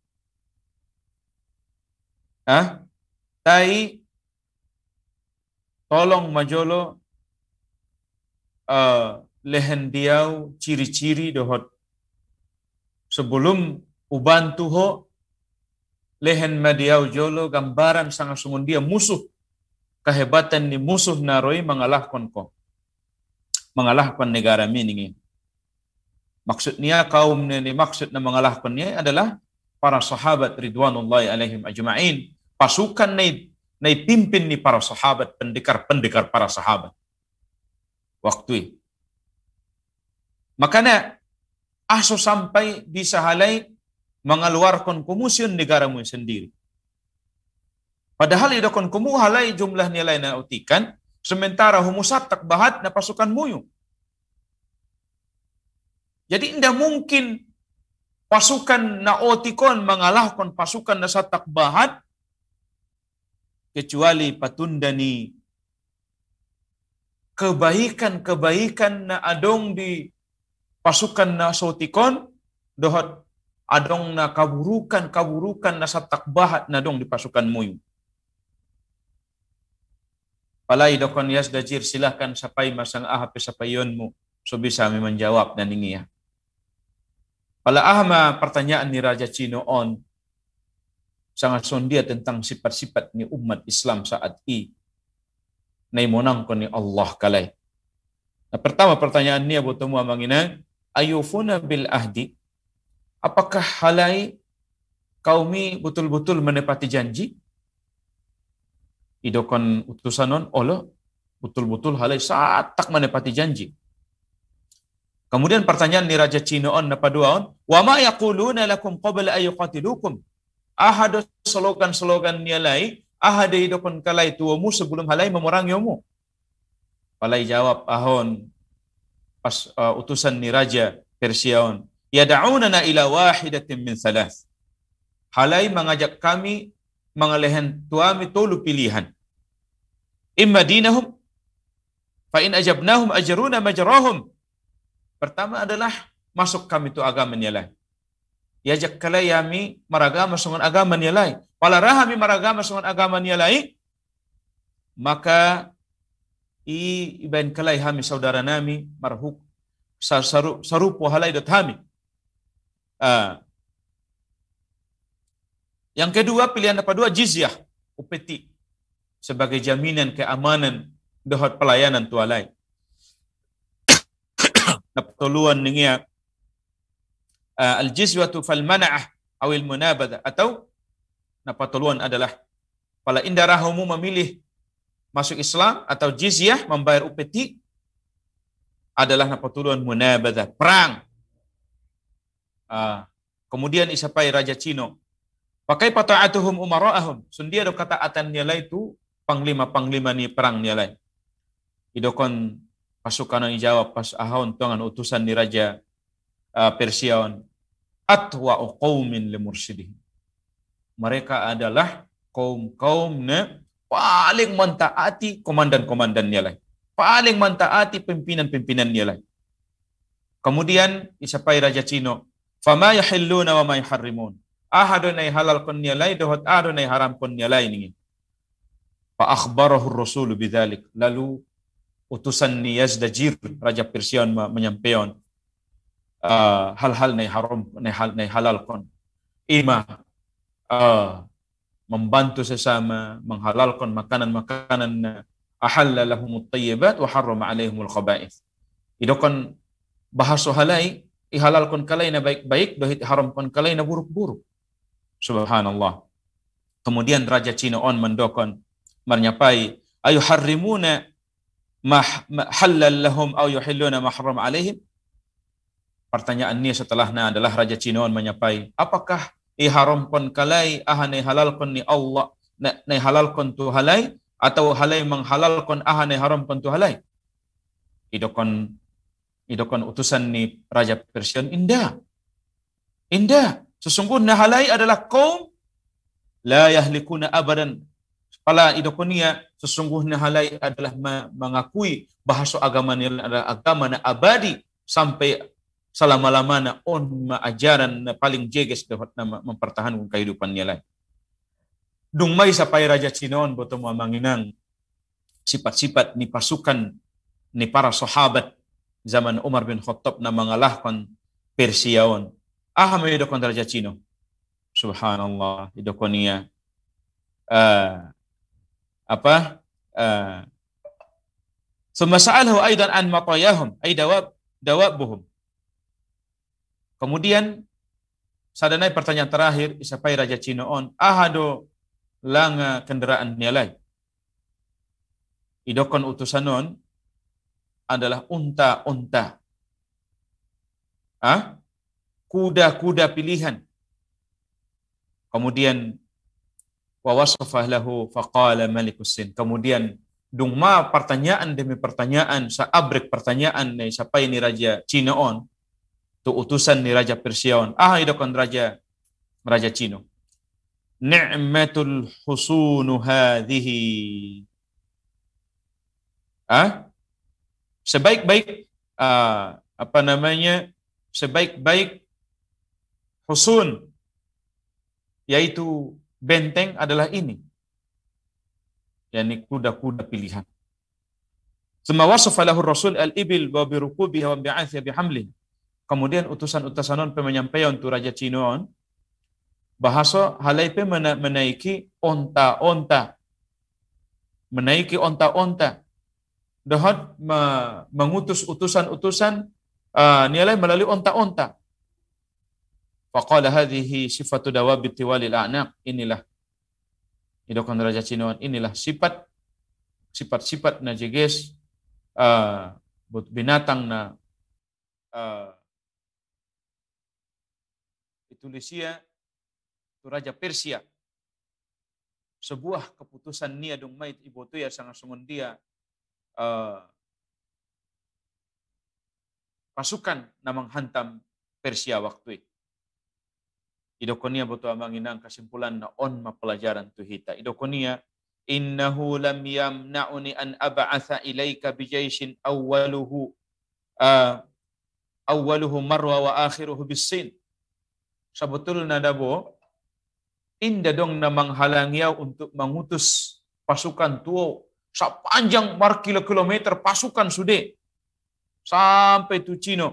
Ah, Tai tolong majolo uh, lehen diau ciri-ciri dohot. Sebelum uban tuho lehen madiau jolo gambaran sangat sungun dia musuh kehebatan ni musuh naroi mengalahkan ko mengalahkan negara miningi maksudnya kaum ini maksud na mengalahkannya adalah para sahabat ridwanullahi alaihim ajma'in pasukan ni, ni pimpin ni para sahabat pendekar pendekar para sahabat waktu Makanya aso sampai bisa halai mengeluarkan kumusion negaramu sendiri. Padahal idakon kumu halai jumlah nilai na sementara humusat tak bahat na pasukan muyu. Jadi tidak mungkin pasukan na otikon mengalahkan pasukan na satak bahat, kecuali patundani kebaikan-kebaikan na adong di pasukan nasotikon dohot adong na kaburukan kaburukan na sa takbahat na dong di pasukan muyu. Palay dokon yas dajir silahkan sapay masang ahap sa yonmu mo. So bisa kami menjawab dan ya. Pala ahma pertanyaan ni Raja Cino on sangat sondia tentang sifat-sifat ni umat Islam saat i naimonang ko ni Allah kalay. Nah, pertama pertanyaan niya butuh mo amanginan, ayufuna bil ahdi apakah halai kaumi betul-betul menepati janji idokon utusanon Allah betul-betul halai saat tak menepati janji Kemudian pertanyaan ni Raja Cina on napa dua on. Wa ma yaquluna lakum qabla ay yuqatilukum. Ahado slogan-slogan ni lai, ahade idokon kalai tuamu sebelum halai memerangi mu. Palai jawab ahon pas uh, utusan nih raja Persiaun. Yada'unana ila wahidatin min salas. Halai mengajak kami mengalehan tuami tolu pilihan. Imma dinahum fa in ajabnahum ajruna majrahum. Pertama adalah masuk kami tu agama nyalai. Yajak kalayami maragama sungan agama nyalai. Pala rahami maragama sungan agama nyalai. Maka i ibain kalai hami saudara nami marhuk saru saru pohalai dot hami. Ah. yang kedua pilihan apa dua jizyah upeti sebagai jaminan keamanan dohot pelayanan tualai. Naptoluan (coughs) ningia ya. uh, ah, al tu fal manah awil munabada atau napatoluan adalah pala indarahumu memilih masuk Islam atau jizyah membayar upeti adalah napatuluan munabada perang. Ah, kemudian isapai Raja Cino. Pakai pata'atuhum umara'ahum. Sundia do kata atan nilai itu panglima-panglima ni perang nilai. Idokon pasukan yang jawab pas ahon tuangan utusan ni Raja uh, ah, Persiaon. Atwa qaumin limursidih. Mereka adalah kaum-kaum ne paling mentaati komandan-komandannya lah. Paling mentaati pimpinan-pimpinannya lah. Kemudian isapai Raja Cino, "Fama yahilluna wa ma yuharrimun." Ahadunai halal kunnya lai dohot adunai haram kunnya lai ini. Fa akhbarahu Rasul bidzalik. Lalu utusan Dajir Raja Persia menyampaikan hal ah, hal-hal nai haram nai, hal, nai halal kon. Ima ah, membantu sesama, menghalalkan makanan-makanan ahalla lahumut tayyibat wa harrama alaihimul khaba'ith. Idokon bahasa halai, ihalalkan kalaina baik-baik, dohit haramkan kalaina buruk-buruk. Subhanallah. Kemudian Raja Cina on mendokon, menyapai, ayu harrimuna halal lahum au yuhilluna haram alaihim. Pertanyaannya setelahnya adalah Raja Cina on menyapai, apakah iharamkan kalai ahane halalkan ni Allah ne halalkan tu halai atau halai menghalalkan ahane haramkan tu halai idokon idokon utusan ni raja Persia indah indah sesungguhnya halai adalah kaum la yahlikuna abadan pala idokonia ya, sesungguhnya halai adalah mengakui bahasa agama ni adalah agama na abadi sampai selama-lamanya on oh, ajaran na paling jeges dapat nama mempertahankan kehidupannya lain. Dung mai sapai Raja Cinaon boto manginang sifat-sifat ni pasukan ni para sahabat zaman Umar bin Khattab na mengalahkan Persiaon. Aha dokon Raja Cino. Subhanallah, idokonia. Uh, ah, apa? Uh, Summa aidan an matayahum, ay dawab, dawabuhum Kemudian sadanai pertanyaan terakhir isapai Raja on ahado langa kendaraan nilai. Idokon utusanon adalah unta-unta. Ah? Kuda-kuda pilihan. Kemudian wawasafah lahu faqala malikus Kemudian dungma pertanyaan demi pertanyaan, seabrek pertanyaan nih siapa ini raja Cinaon tu utusan ni raja persiaon ah itu kan raja raja Cina ni'matul husunu hadhihi ah sebaik-baik ah, apa namanya sebaik-baik husun yaitu benteng adalah ini yakni kuda-kuda pilihan Thumma wasafa lahu Rasul al-ibil wa birukubiha wa bi'athya bihamlihi Kemudian utusan-utusan pe menyampaikan tu Raja Cinoan bahasa halai pe mena menaiki onta-onta. Menaiki onta-onta. Dahot me mengutus utusan-utusan uh, nilai melalui onta-onta. Faqala hadhihi sifatu dawabiti walil a'naq. Inilah Idokan Raja on inilah sifat sifat-sifat najiges uh, binatang na uh, Tunisia, itu Raja Persia. Sebuah keputusan Nia Ibu itu ya sangat dia uh, pasukan namang hantam Persia waktu itu. Idokonia butuh amanginang kesimpulan na on ma pelajaran tu hita. Idokonia innahu lam yamna'uni an ab'atha ilaika bi jaishin awwaluhu uh, awwaluhu marwa wa akhiruhu sin sebetulnya dabo inda dong namang halangiau untuk mengutus pasukan tuo sepanjang mar kilo kilometer pasukan sude sampai tu Cino.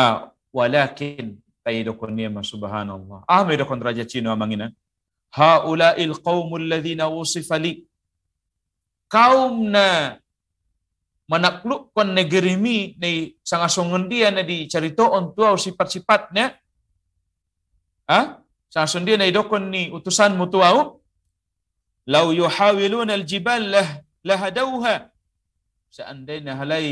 Ah, walakin taidokon niyama subhanallah. Ah, dokon raja Cino amangina. Haulail qaumul ladzina wusifa li. Kaumna menaklukkan negerimi nei sangasongen dia na dicaritoon tuau sifat-sifatnya ah sangason dia na dokon ni utusan mutuau lau yuhawiluna aljibal lah lahadauha seandainya halai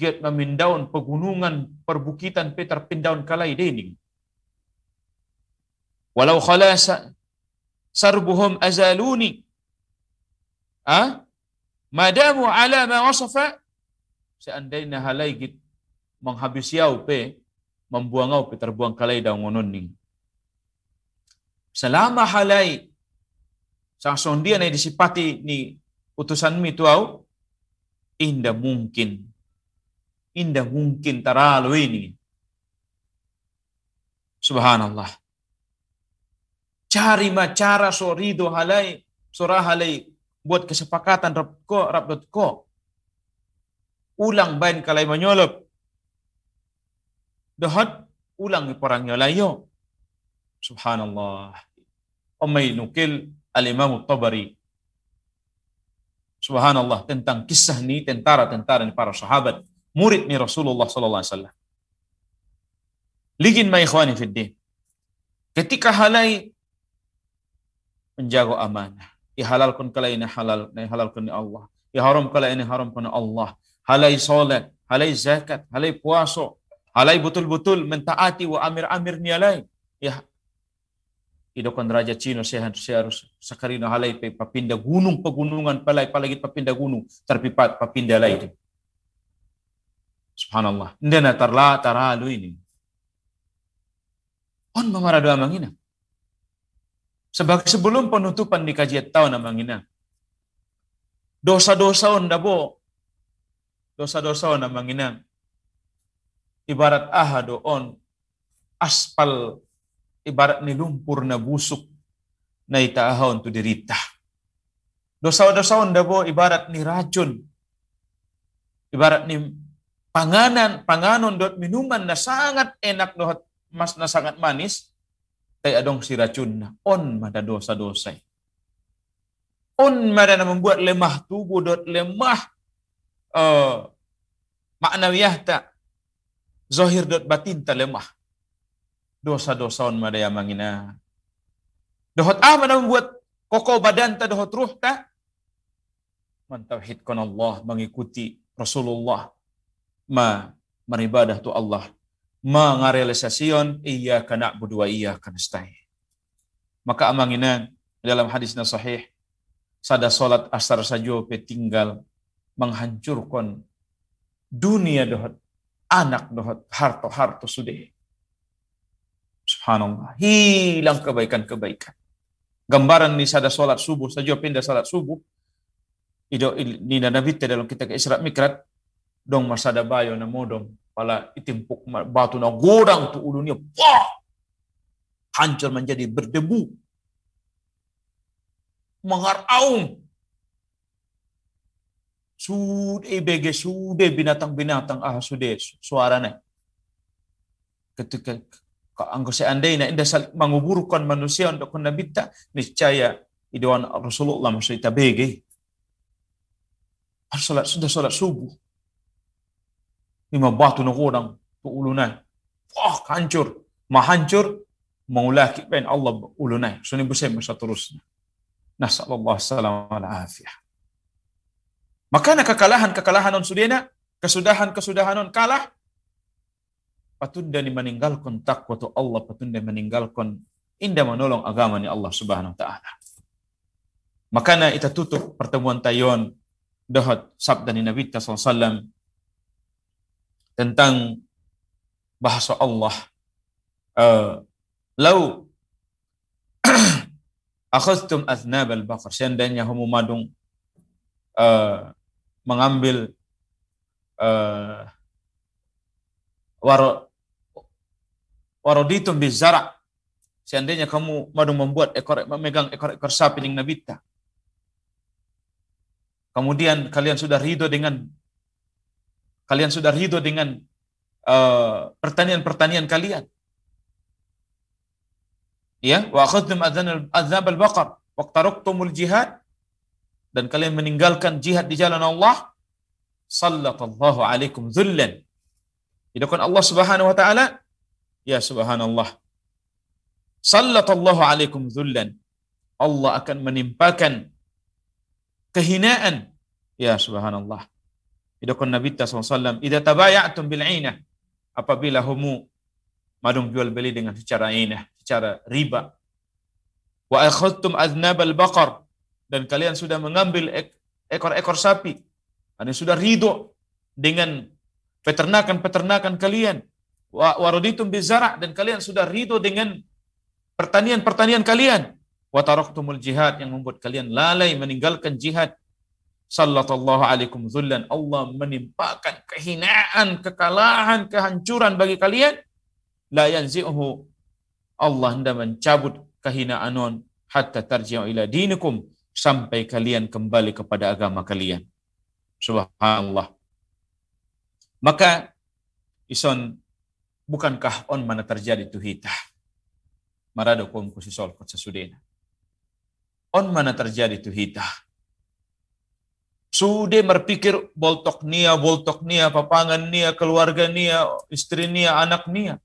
giat memindaun pegunungan perbukitan peter pindaun kalai dening walau khala sarbuhum azaluni ah Madamu ala ma wasafa seandainya halai git menghabisi au pe membuang au pe terbuang kalai daun ngonon Selama halai sang sondia nai disipati ni utusan mi tuau indah mungkin indah mungkin taralu ini. Subhanallah. Cari macara sorido halai surah halai buat kesepakatan rapko rapdotko Ulang bain kalai menyolop. Dahat ulang perang nyolayo Subhanallah. omai nukil al-imam tabari Subhanallah tentang kisah ini tentara-tentara ini para sahabat murid ni Rasulullah sallallahu alaihi wasallam. Ligin mai ikhwani fid Ketika halai menjaga amanah ihalalkan kala ini halal, dihalalkan Allah. iharam kala ini haramkan Allah. Halai solat, halai zakat, halai puasa, halai betul-betul mentaati wa amir-amir ni alai Ya, idokan raja Cina sehat seharus sakarina halai pe papinda gunung pegunungan palai palagi papinda gunung terpipat papinda lain. Subhanallah. Ndena tarla taralu ini. On mamara doa mangina. Sebagai sebelum penutupan di kajian tahun ina Dosa-dosa onda bo. Dosa-dosa onda mangina. Ibarat do on aspal ibarat ni lumpur na busuk na on tu derita Dosa-dosa onda bo ibarat ni racun. Ibarat ni panganan, panganon dot minuman na sangat enak dot mas na sangat manis tai adong si racunna on mada dosa-dosa on mada membuat lemah tubuh dot lemah uh, eh, maknawiyah tak zohir dot batin tak lemah dosa-dosa on mada yang mangina dohot ah mada membuat kokoh badan tak dohot ruh tak mentauhidkan Allah mengikuti Rasulullah ma meribadah tu Allah realisasyon iya kena berdua iya stay. Maka amanginan dalam hadis na sahih sada salat asar sajo pe tinggal menghancurkan dunia dohot anak dohot harto harto sudah subhanallah hilang kebaikan-kebaikan gambaran ni sada salat subuh saja pindah salat subuh ido ni nabi dalam kita ke Isra Mikrat dong masada bayo na modong Malah itimpuk batu na godang tu ulunya. Wah! Hancur menjadi berdebu. Mengaraung. Sud ebege eh, sude eh, binatang-binatang ah sude eh, suarane Ketika anggo seandainya inda sal menguburkan manusia untuk nabi ta niscaya idawan Rasulullah maksudnya bege harus sudah salat subuh batu nak orang ulunai. Wah, hancur. Mah hancur. maulah kipen Allah ulunai. Suni bersih masa terusnya. Nasallallahu salam al afiyah. nak kekalahan-kekalahan on sudena, kesudahan-kesudahan on kalah, patunda ni meninggalkan takwa tu Allah, patunda meninggalkan indah menolong agama ni Allah subhanahu ta'ala. Maka nak kita tutup pertemuan tayon dahat sabda ni Nabi Sallallahu Alaihi Wasallam tentang bahasa Allah. Eh, lau (clears throat) akhastum aznab al-baqar, seandainya kamu madung eh, mengambil uh, eh, war waraditum bizara seandainya kamu madung membuat ekor memegang ekor-ekor sapi yang nabita kemudian kalian sudah ridho dengan Kalian sudah ridho dengan pertanian eh, pertanian-pertanian kalian. Ya, wa akhadtum adzab al-baqar wa taraktumul jihad dan kalian meninggalkan jihad di jalan Allah sallallahu alaikum dzullan. Dilakukan Allah Subhanahu wa taala ya subhanallah. Sallallahu alaikum dzullan. Allah akan menimpakan kehinaan ya subhanallah Idakun Nabi sallam Ida bil ainah Apabila humu madung jual beli dengan secara ainah secara riba. Wa akhadtum aznab al-baqar. Dan kalian sudah mengambil ekor-ekor sapi. Kalian sudah ridho dengan peternakan-peternakan kalian. Wa waraditum bizara' dan kalian sudah ridho dengan pertanian-pertanian kalian. Wa taraktumul jihad yang membuat kalian lalai meninggalkan jihad Sallallahu alaikum zullan. Allah menimpakan kehinaan, kekalahan, kehancuran bagi kalian. La yanzi'uhu. Allah hendak mencabut kehinaanon hatta tarji'u ila dinikum sampai kalian kembali kepada agama kalian. Subhanallah. Maka ison bukankah on mana terjadi tuhita? Marado kum kusisol kutsasudena. On mana terjadi tuhita? sudah berpikir boltok nia, boltok nia, papangan nia, keluarga nia, istri nia, anak nia.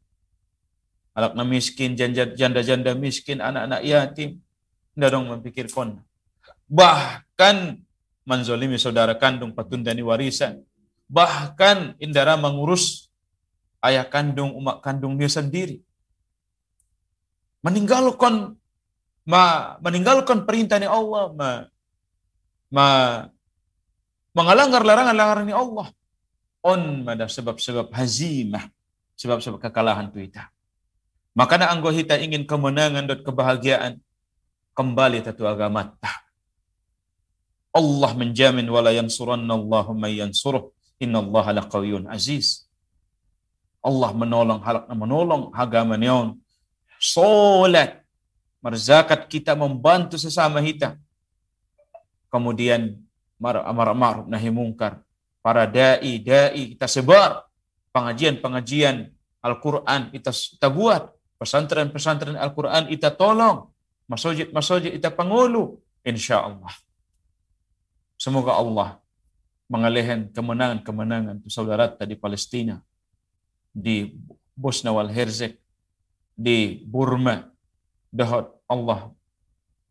Anak miskin, janda-janda miskin, anak-anak yatim. Tidak dong kon Bahkan manzolimi saudara kandung patundani warisan. Bahkan indara mengurus ayah kandung, umat kandung dia sendiri. Meninggalkan ma, meninggalkan perintah Allah, ma, ma mengalanggar larangan-larangan Allah. On pada sebab-sebab hazimah, sebab-sebab kekalahan kita. maka anggo kita ingin kemenangan dan kebahagiaan, kembali tatu agama. Allah menjamin wala Allahu may yansuruh innallaha laqawiyyun aziz. Allah menolong halak menolong agama neon. Salat, merzakat kita membantu sesama kita. Kemudian amar ma'ruf nahi mungkar, para dai dai kita sebar pengajian-pengajian Al-Qur'an kita kita buat, pesantren-pesantren Al-Qur'an kita tolong, masjid-masjid kita pengulu insyaallah. Semoga Allah mengalihkan kemenangan-kemenangan saudara di Palestina, di Bosnia wal Herzeg, di Burma, dahot Allah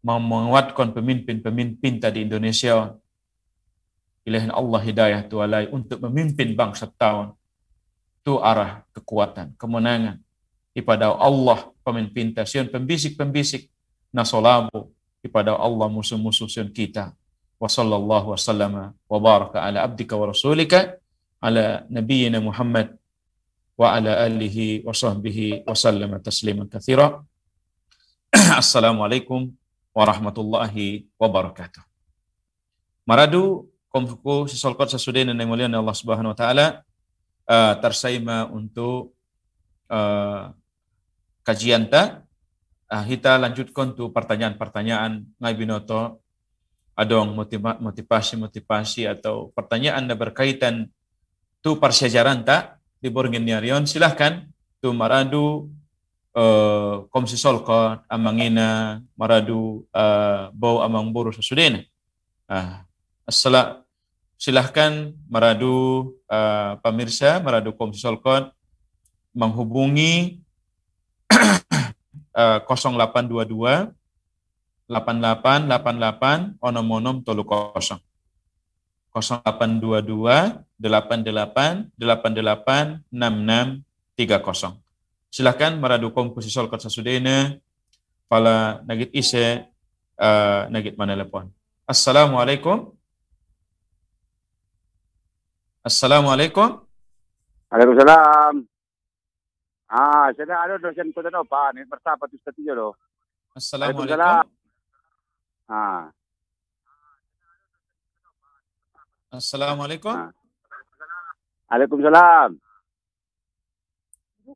mau menguatkan pemimpin-pemimpin tadi Indonesia pilihan Allah hidayah alai untuk memimpin bangsa tahun. tu arah kekuatan, kemenangan. kepada Allah pemimpin tasiun pembisik-pembisik nasolabu kepada Allah musuh-musuh kita. wassallallahu wasallama wa baraka ala abdika wa rasulika ala nabiyina Muhammad wa ala alihi wa sahbihi wa sallama tasliman kathira (clears throat) Assalamualaikum warahmatullahi wabarakatuh. Maradu kumku sesolkot sesudin yang mulia Allah Subhanahu wa taala eh, tersaima untuk uh, kajian ta uh, kita lanjutkan tu pertanyaan-pertanyaan ngai binoto adong motivasi-motivasi atau pertanyaan yang berkaitan tu persejarah ta di Borgen silahkan tu maradu Uh, komsi solkot amangina maradu uh, bau amang buru sesudene. Uh, ah, assalamu silahkan meradu uh, pemirsa, meradu kaum menghubungi uh, 0822 8888 onomonom tolu kosong 0822 88 88 66 30 silahkan meradu kaum Solkot sasudene pala nagit ise uh, nagit telepon Assalamualaikum Assalamualaikum. Waalaikumsalam. Ah, saya ada dosen kota no pa, ni bersahabat ustaz dia lo. Ah. Assalamualaikum. Ah. Assalamualaikum. Waalaikumsalam.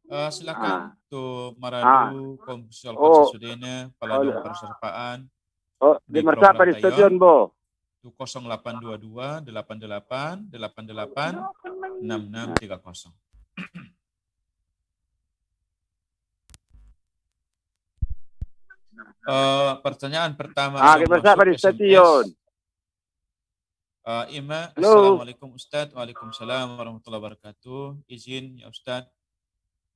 Uh, silakan ah. tu Maradu ah. Komsol Konsulina, oh. Kepala oh. Perserpaan. Oh, di Mersa Pak stadion, Bo. 0822 88 88 6630. Uh, pertanyaan pertama. Ah, kita pada stasiun. Uh, Ima, Hello. Assalamualaikum Ustaz, Waalaikumsalam warahmatullahi wabarakatuh. Izin ya Ustaz,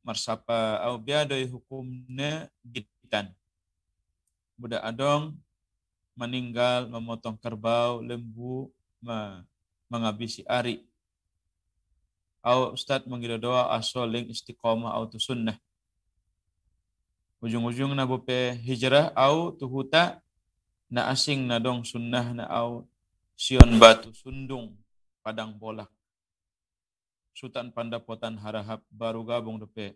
marsapa au biadoi hukumnya gitan. Budak adong meninggal, memotong kerbau, lembu, menghabisi ari. Au Ustadz mengira doa asoling istiqomah atau sunnah. Ujung-ujung na bope hijrah au tuhuta na asing na dong sunnah na au sion batu sundung padang bolak. sultan pandapotan harahap baru gabung dope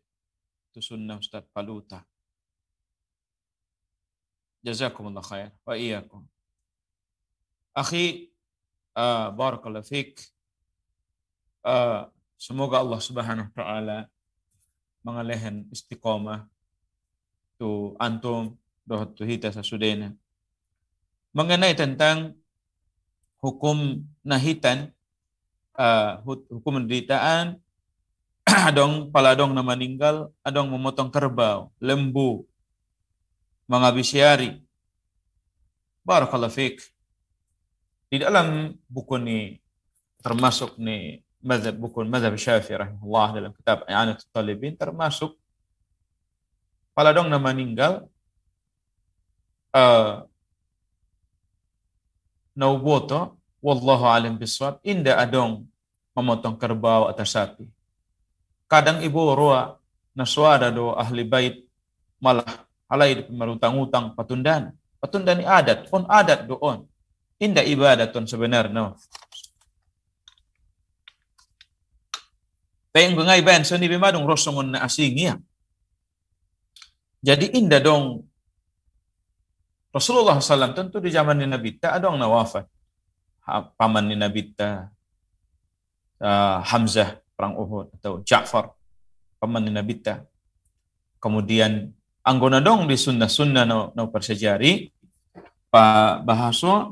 tu sunnah Ustadz Paluta. Jazakumullah khair wa iyyakum. Akhi, uh, barakallahu fiik. Uh, semoga Allah Subhanahu wa taala mengalihkan istiqomah tu antum doh tu hita sasudena. Mengenai tentang hukum nahitan uh, hukum penderitaan (clears throat) adong paladong na ninggal, adong memotong kerbau lembu menghabisi hari. Barakallahu fiqh. Di dalam buku ini termasuk nih mazhab buku mazhab Syafi'i rahimahullah dalam kitab Ayanat Talibin termasuk pala dong nama meninggal uh, nauboto wallahu alim biswab inda adong memotong kerbau atas sapi. Kadang ibu roa naswada do ahli bait malah alai merutang-utang patundan. Patundan adat, on adat doon. Indah ibadatun sebenarnya. Payang bengay ben so ni bimadung rosongon na asing ya. Jadi indah dong Rasulullah SAW tentu di zaman ni Nabi ta ada orang nawafat. Paman ni Nabi ta uh, Hamzah perang Uhud atau Ja'far paman ni Nabi ta Kemudian anggona dong di sunnah sunda no no persejari Pak Bahaso uh,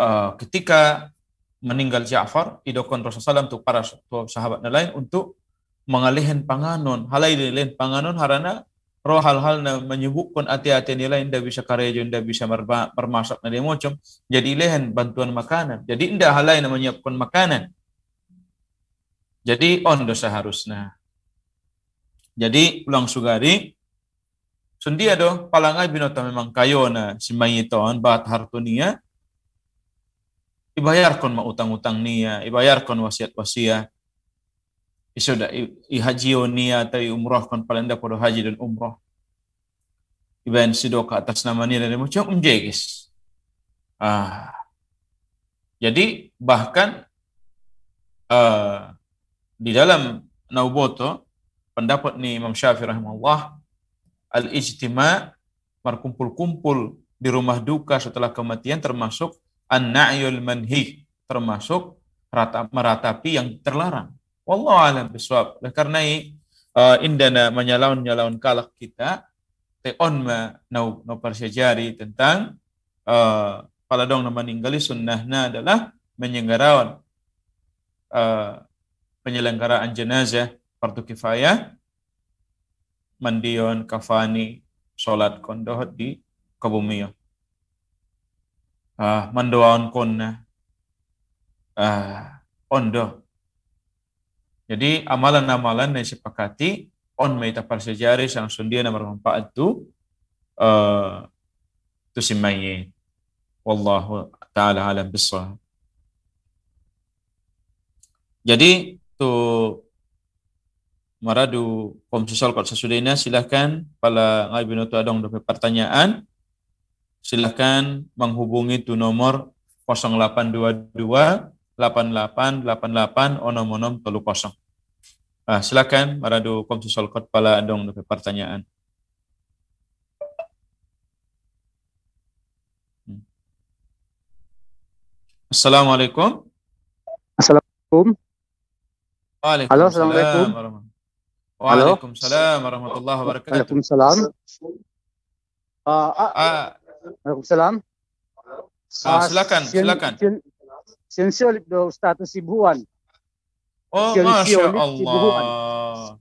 eh, ketika meninggal Ja'far idokon Rasulullah SAW untuk para sahabat lain untuk mengalihkan panganon halai lain panganon harana roh hal-hal na menyebutkan hati-hati nilai ndak bisa karya ndak bisa bermasak mermasak macam-macam jadi lehen bantuan makanan jadi ndak lain na menyiapkan makanan jadi on dosa harusnya jadi ulang sugari Sundia Sundiado, palangay memang kayo na si toan, bat harto niya, ibayar kon ma utang utang niya, ibayar kon wasiat-wasiya, isoda ihaji niya tayo umroh kon palenda kodo haji dan umroh. iben sido ke atas nama niya dan macam umjegis. Ah. Jadi bahkan uh, di dalam Nauboto pendapat ni Imam Syafi'i rahimahullah al-ijtima berkumpul-kumpul di rumah duka setelah kematian termasuk an-na'yul manhi termasuk rata, meratapi yang terlarang. Wallahu a'lam bishawab. karena uh, indana menyalaun-nyalaun kalak kita teon ma nau nau persejari tentang uh, pala dong nama ninggali sunnahna adalah menyenggarawan uh, eh, penyelenggaraan jenazah fardu kifayah mandion kafani solat kon dohot di kabumiyo ah mendoaon na ah ondo jadi amalan-amalan yang sepakati on tapar sejari sang sundia na empat tu uh, tu simaye wallahu taala alam bisawab jadi tu Maradu Komsosal Kota Sudena, silahkan pala ngai binoto tuadong dope pertanyaan, silahkan menghubungi tu nomor 0822 8888 onom onom telu kosong. Ah, silakan Maradu Komsosal Kota Pala Andong dope pertanyaan. Assalamualaikum. Assalamualaikum. Waalaikumsalam. Halo, Assalamualaikum. Waalaikumsalam warahmatullahi wabarakatuh. Waalaikumsalam. Uh, uh, Waalaikumsalam. Uh, silakan, silakan. Sensual do Ustaz Sibuan. Oh, Masya Allah.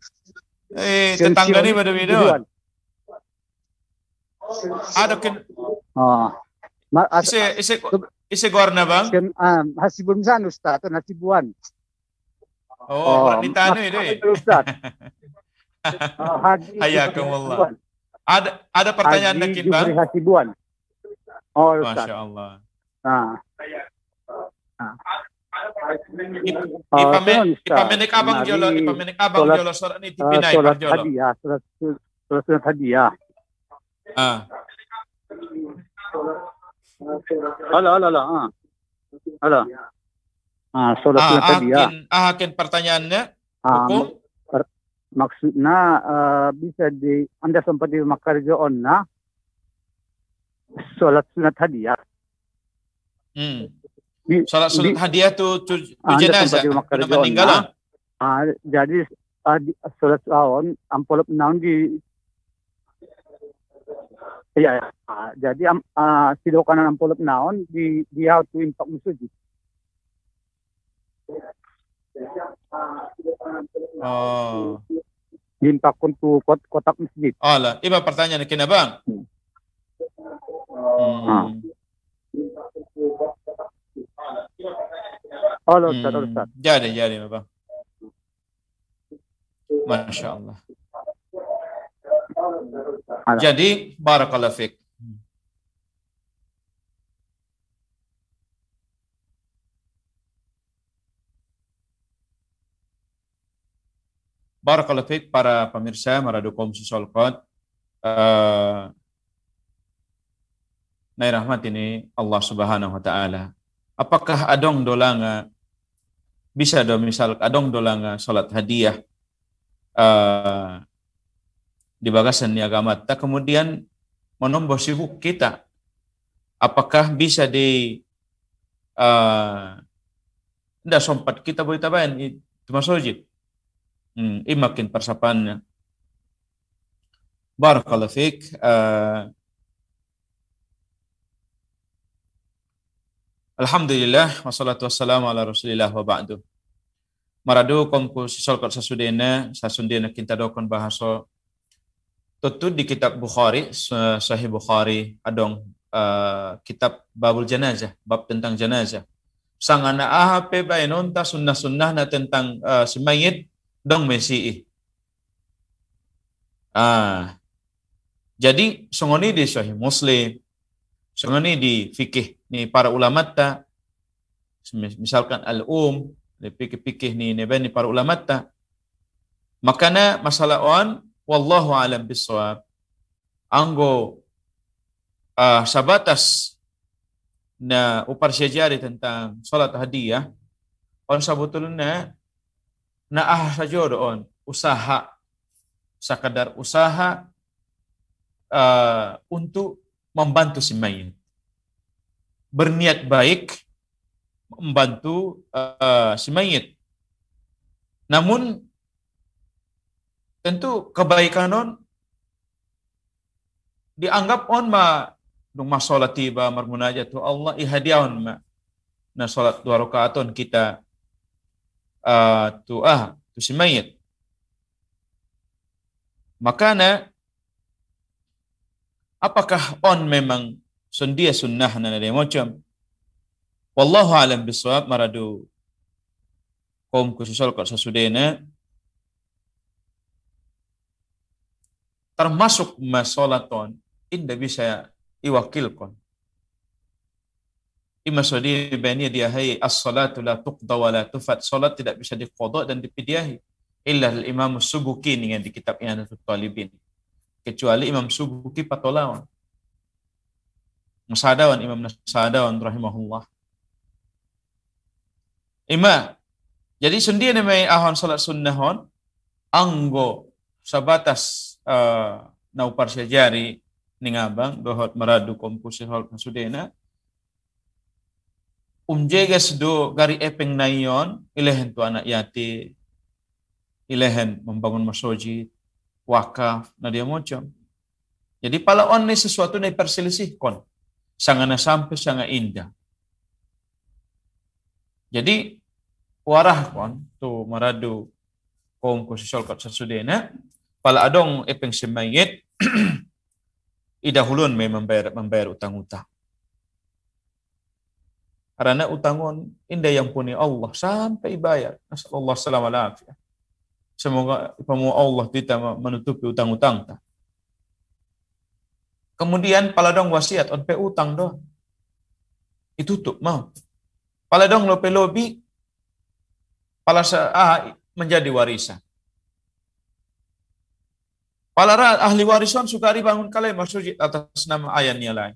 Eh, tetangga ini pada video. Ada ken. Ah. isi, isi ise gorna bang. Ken ah hasibun san Ustaz Hasibuan. Oh, oh wanita ni deh. (laughs) Oh, haji Hayakumullah. Ada ada pertanyaan Haji kita? Bang? Oh, Ustaz. Masya-Allah. Nah. Nah. Ah. Ipamenik oh, abang jolo, abang ya, ya. Ah. Ah, suratnya ah, tadi ah. Ah, akin pertanyaannya. Hukum? Nah, ah, maksudnya uh, bisa di Anda sempat di on na salat sunat hadiah. Hmm. Salat sunat hadiah tuh tu, tu, ah, jenazah. Anda meninggal. Nah. Ah, jadi uh, di, sholat awan ampolop naun di Iya, ya. jadi um, uh, sidokan ampolop naun di dia tuh impak musujud. Oh. minta untuk kotak masjid. Ala, iba pertanyaan kena bang. Hmm. Hmm. Ah. Ala, hmm. Ustaz, hmm. Ustaz. Jadi, jadi, Bang. Masya Allah. Jadi, barakallah fiqh. Para fiik para pemirsa Maradukom Susolkot. Uh, eh, Nai rahmat ini Allah Subhanahu wa taala. Apakah adong dolanga bisa do misal adong dolanga salat hadiah uh, di bagasan agama mata kemudian menombo sibuk kita apakah bisa di uh, sempat kita beritabain termasuk Hmm, imakin persapaannya. Barakallahu fiik. Uh, eh, Alhamdulillah wassalatu wassalamu ala Rasulillah wa ba'du. Maradu komku sisolkot sasudena sasundena kita dokon bahasa tutu di kitab Bukhari Sahih Bukhari adong uh, kitab babul jenazah, bab tentang jenazah. Sangana ahape bae nonta sunnah-sunnahna tentang uh, eh, semayit dong Messi. Ah. Jadi songoni di Sahih Muslim, songoni di fikih nih para ulama ta misalkan al-um di fikih-fikih nih nebani para ulama ta makana masalah on wallahu alam bisawab anggo uh, sabatas na upar sejari tentang sholat hadiah on sabutulna naah saja doon, usaha sekadar usaha uh, untuk membantu si mayit. Berniat baik membantu uh, si mayit. Namun tentu kebaikan on dianggap on ma dong masolat tiba marmunajat Allah on ma na solat dua rakaat on kita Eh, tuah Maka makana apakah on memang sundia sunnah na dari macam wallahu alam bisawab maradu kaum khususal kat sasudena termasuk masolaton inda bisa iwakilkon Imam Saudi Bani dia hai as-salatu la tuqda wa la tufat. Salat tidak bisa diqada dan dipidiahi. Illa imam subuki yang di kitab Iyanatul Talibin. Kecuali Imam Subuki patolawan. Musadawan, Imam Musadawan rahimahullah. Ima, jadi sendi namai ahon salat sunnahon, anggo sabatas uh, naupar sejari ningabang dohot meradu kompusi hol masudena umjeges do gari epeng naion ilehen tu anak yati ilehen membangun masjid wakaf na dia jadi pala on ni sesuatu ni kon, sangana sampai sanga indah jadi warah kon tu maradu kaum ko sisol kat sasudena pala adong epeng semayet (clears throat) idahulun memang membayar, membayar utang-utang karena utangon indah yang puni Allah sampai bayar. Allah salam alafiyah. Semoga pamu Allah kita menutupi utang-utang Kemudian Kemudian paladong wasiat on pe utang doh. tuh mau. Paladong pe lobi pala ah, menjadi warisan. Pala ahli warisan suka ribangun kalian masjid atas nama ayah lain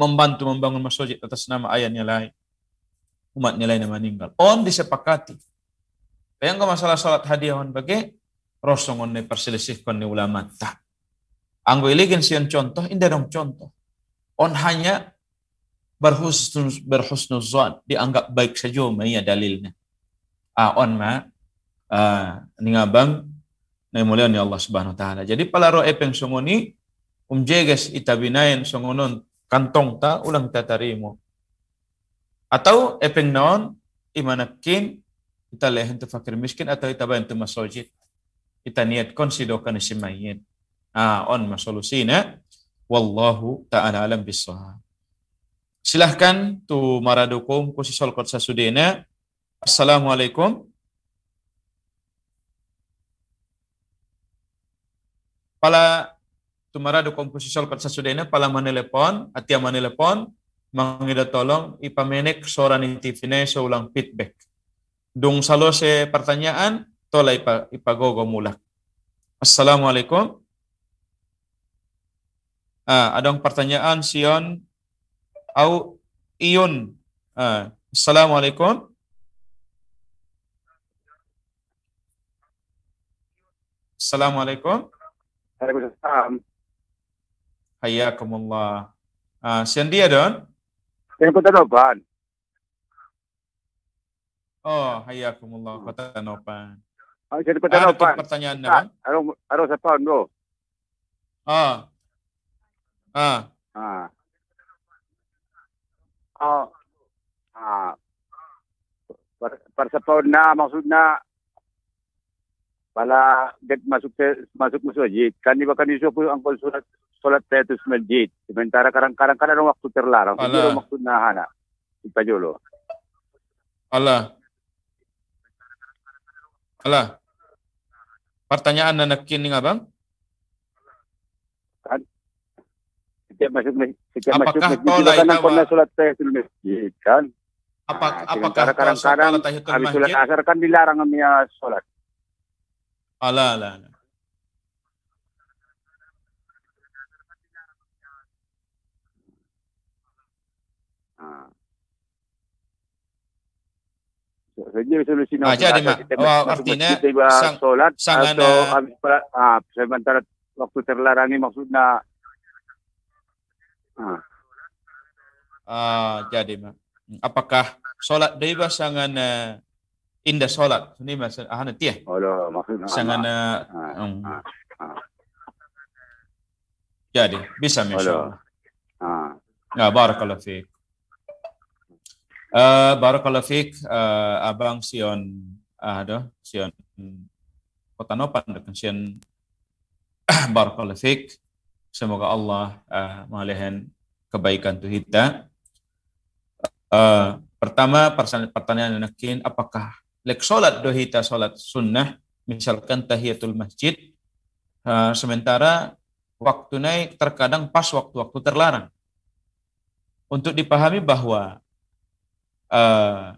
membantu membangun masjid atas nama ayahnya lain. Umatnya lain yang meninggal. On disepakati. yang ke masalah salat hadiah on bagi rosong on perselisihkan ne ulama tak. Anggo iligin sion contoh, indah dong contoh. On hanya berhusnuz berhusnuzon dianggap baik saja maya dalilnya. Ah on ma ah ningabang nai mulia ni Allah Subhanahu wa taala. Jadi pala roe peng songoni umjeges itabinain songonon kantong ta ulang tatarimo atau epeng naon imanakin kita lehen tu fakir miskin atau kita bantu tu kita niat konsidokan si ah on masolusina eh? wallahu ta'ala alam bisawab silahkan tu maradukum kusisol kot sasudena eh? assalamualaikum Pala tumarado komposisyon kat sa sudena pala manelepon at ya manelepon mangida tolong ipamenek sora ni tifine sa ulang feedback. Dung salo se pertanyaan tola ipa, ipagogo mulak. Assalamualaikum. Ah, adong pertanyaan Sion au Ion. Ah, Assalamualaikum. Assalamualaikum. Waalaikumsalam. Hayyakumullah. Ah, dia don? Yang Kota Nopan. Oh, hayyakumullah Kota Nopan. Ah, jadi Kota Nopan. Pertanyaan apa? Aro aro siapa, pound Ah. Ah. Ah. Oh. Ah. Ah. Para, na maksudnya pala get masuk masuk masjid kan di bakan isu ang surat sholat tahiyatul masjid. Sementara kadang-kadang kan ada waktu terlarang. Jadi waktu nahana. Kita jolo. Allah. Allah. Pertanyaan anak kini abang? Kan. Setiap masuk setiap apakah masuk masjid kan pernah ah? sholat tahiyatul masjid kan? Apa, nah, apakah kadang-kadang habis sholat asar kan dilarang dia sholat. Allah, Allah, Allah. Jadi solusi ah, jadi mak, oh, artinya kita sang, sholat sang atau habis para, ah, sementara waktu ini maksudnya ah. ah jadi mak, apakah sholat deba sangan sangat indah sholat ini maksud ah nanti ya oh, maksudnya sangan ah, um, ah, ah. jadi bisa misalnya oh, ah. ya barakallahu fiik Uh, Barakallahu fiik uh, eh, Abang Sion ah, ada uh, Sion Kota Nopan Sion (coughs) Barakallahu fiik semoga Allah uh, kebaikan tuh kita. Uh, pertama pertanyaan nakin apakah lek salat do kita salat sunnah misalkan tahiyatul masjid uh, sementara waktu naik terkadang pas waktu-waktu terlarang. Untuk dipahami bahwa uh,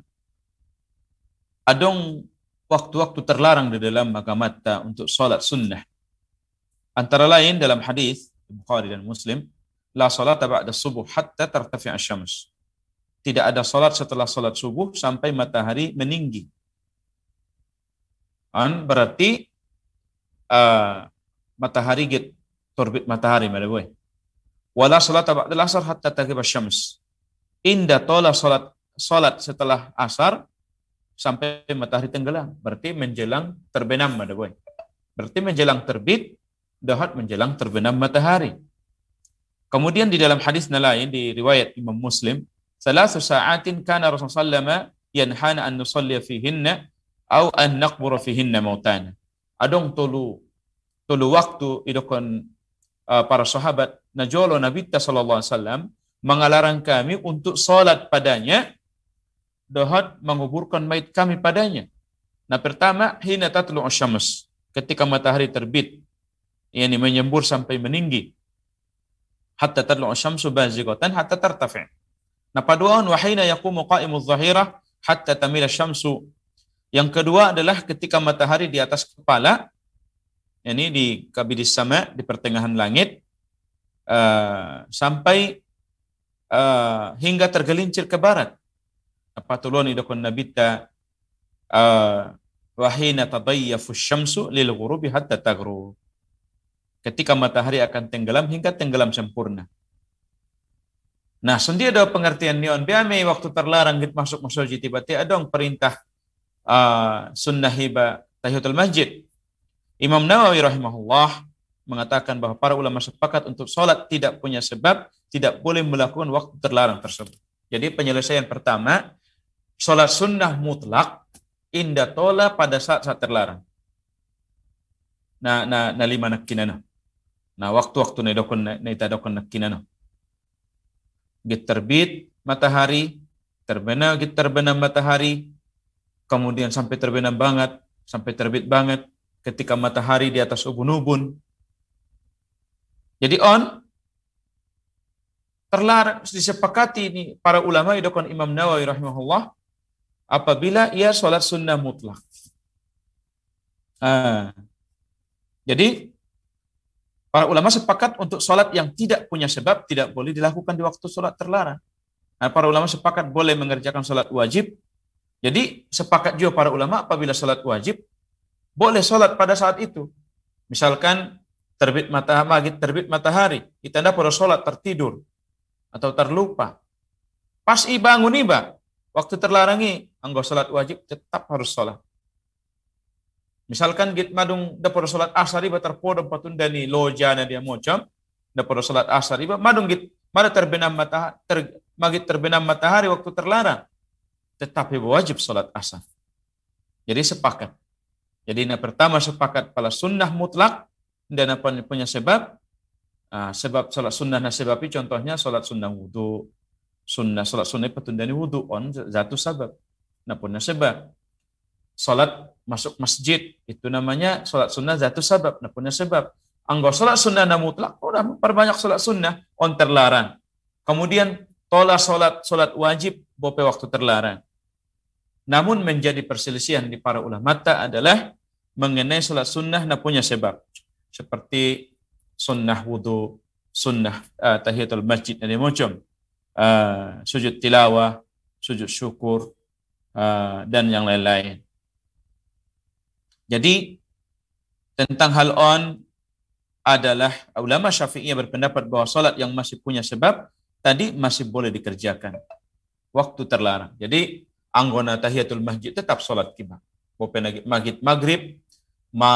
adong waktu-waktu terlarang di dalam agama magamata untuk sholat sunnah. Antara lain dalam hadis Bukhari dan Muslim, la sholat ba'da subuh hatta tartafi'a syams. Tidak ada sholat setelah sholat subuh sampai matahari meninggi. An berarti uh, matahari get terbit matahari mana boy. Wala sholat ba'da asar hatta taghiba syams. Inda tola sholat sholat setelah asar sampai matahari tenggelam. Berarti menjelang terbenam, ada boy. Berarti menjelang terbit, dahat menjelang terbenam matahari. Kemudian di dalam hadis lain di riwayat Imam Muslim, salah sa'atin kana Rasulullah SAW yanhana an nusalli fihinna au an naqbura fihinna mautana. Adong tolu tolu waktu idokon uh, para sahabat najolo Nabi sallallahu alaihi wasallam mengalarang kami untuk salat padanya dohot menguburkan mayit kami padanya. Nah pertama, hina tatlu asyamus. Ketika matahari terbit, yakni menyembur sampai meninggi. Hatta tatlu asyamsu bazigotan hatta tartafi. Nah paduan wahina yakumu qaimul zahirah hatta tamila syamsu. Yang kedua adalah ketika matahari di atas kepala, ini di kabidis sama, di pertengahan langit, uh, sampai uh, hingga tergelincir ke barat apatuloni dokon nabita uh, eh, wahina tadayyafu syamsu lil ghurubi hatta taghru. Ketika matahari akan tenggelam hingga tenggelam sempurna. Nah, sendiri ada pengertian neon biame waktu terlarang git masuk masjid tiba-tiba ada perintah uh, sunnah hiba tahiyatul masjid. Imam Nawawi rahimahullah mengatakan bahwa para ulama sepakat untuk sholat tidak punya sebab, tidak boleh melakukan waktu terlarang tersebut. Jadi penyelesaian pertama, Sholat sunnah mutlak indah tola pada saat saat terlarang. Na na na lima nakinana. Na waktu-waktu nai dokon nak kina nakinana. Git terbit matahari, terbenam git terbenam matahari, kemudian sampai terbenam banget, sampai terbit banget, ketika matahari di atas ubun-ubun. Jadi on, terlarang disepakati ini para ulama idokon Imam Nawawi rahimahullah apabila ia sholat sunnah mutlak. Nah, jadi para ulama sepakat untuk sholat yang tidak punya sebab tidak boleh dilakukan di waktu sholat terlarang. Nah, para ulama sepakat boleh mengerjakan sholat wajib. Jadi sepakat juga para ulama apabila sholat wajib boleh sholat pada saat itu. Misalkan terbit matahari, terbit matahari, ditanda perlu sholat tertidur atau terlupa. Pas iba nguniba, Waktu terlarangi, anggota sholat wajib tetap harus sholat. Misalkan git madung dapur sholat asar iba terpodo patundani lojana dia mocam dapur sholat asar iba madung git mana terbenam matahari ter, magit terbenam matahari waktu terlarang tetapi wajib sholat asar. Jadi sepakat. Jadi yang pertama sepakat pada sunnah mutlak dan apa punya sebab. Ah, sebab sholat sunnah nasib sebab contohnya sholat sunnah wudhu, sunnah salat sunnah petundani wudhu on zatu sabab na punya sebab salat masuk masjid itu namanya salat sunnah zatu sabab na punya sebab Anggo solat sunnah na mutlak, orang oh, perbanyak solat sunnah, on terlarang. Kemudian tolak solat solat wajib, bope waktu terlarang. Namun menjadi perselisihan di para ulama mata adalah mengenai solat sunnah na punya sebab. Seperti sunnah wudhu, sunnah uh, tahiyatul masjid dan macam uh, sujud tilawah, sujud syukur, uh, dan yang lain-lain. Jadi tentang hal on adalah ulama syafi'i berpendapat bahwa salat yang masih punya sebab tadi masih boleh dikerjakan. Waktu terlarang. Jadi anggona tahiyatul masjid tetap salat kibah. Bopen maghrib maghrib ma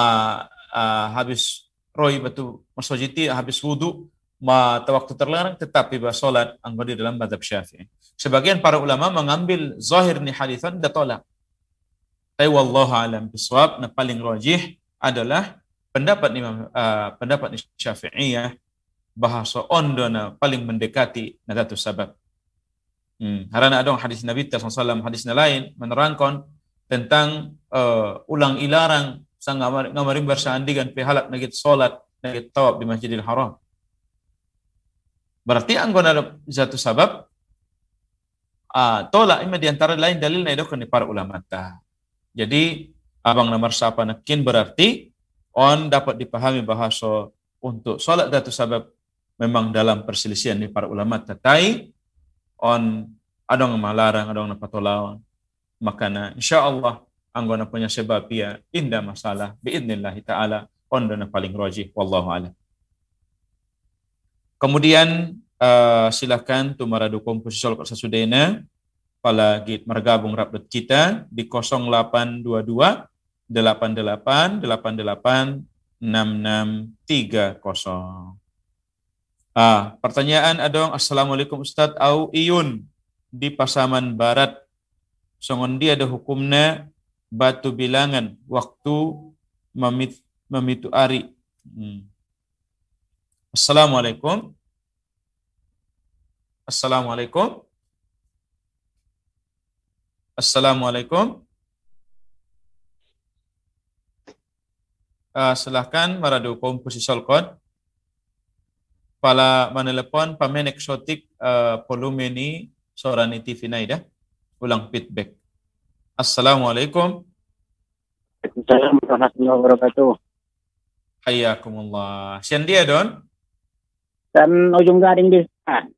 uh, habis roi betul masjid habis wudhu, ma waktu terlarang tetap bebas sholat anggota di dalam madhab syafi'i. Sebagian para ulama mengambil zahir ni hadithan dan tolak. Tapi wallahu alam biswab, nah paling rajih adalah pendapat Imam uh, pendapat Syafi'iyah bahasa ondona paling mendekati nadatu sabab. Hmm. Harana ada hadis Nabi SAW, hadisnya lain menerangkan tentang uh, ulang ilarang sang ngamarin bersandikan pihalak nagit solat nagit tawab di Masjidil Haram. Berarti anggona jatuh sabab uh, tolak ini diantara lain dalil na di para ulama ta. Jadi abang nomor siapa nakin berarti on dapat dipahami bahasa untuk sholat datu sabab memang dalam perselisihan di para ulama tatai on ada yang melarang adong malarang adong napatolawan makana insyaallah anggona punya sebab ya indah masalah biidnillahi taala on dan paling rajih wallahu alam Kemudian uh, silakan tumaradu Solo sasudena pala git mergabung rapat kita di 0822 88 88 6630. Ah, pertanyaan adong Assalamualaikum Ustadz au iyun di Pasaman Barat. Songon dia ada hukumnya batu bilangan waktu memit mamitu Hmm. Assalamualaikum. Assalamualaikum. Assalamualaikum. Uh, silahkan Komposisi Solkot. Pala manelepon pamen eksotik uh, ah, ini sorani TV Naida ya. Ulang feedback. Assalamualaikum. Assalamualaikum warahmatullahi wabarakatuh. Hayakumullah. Sian dia, Don dan ujung gading di sana.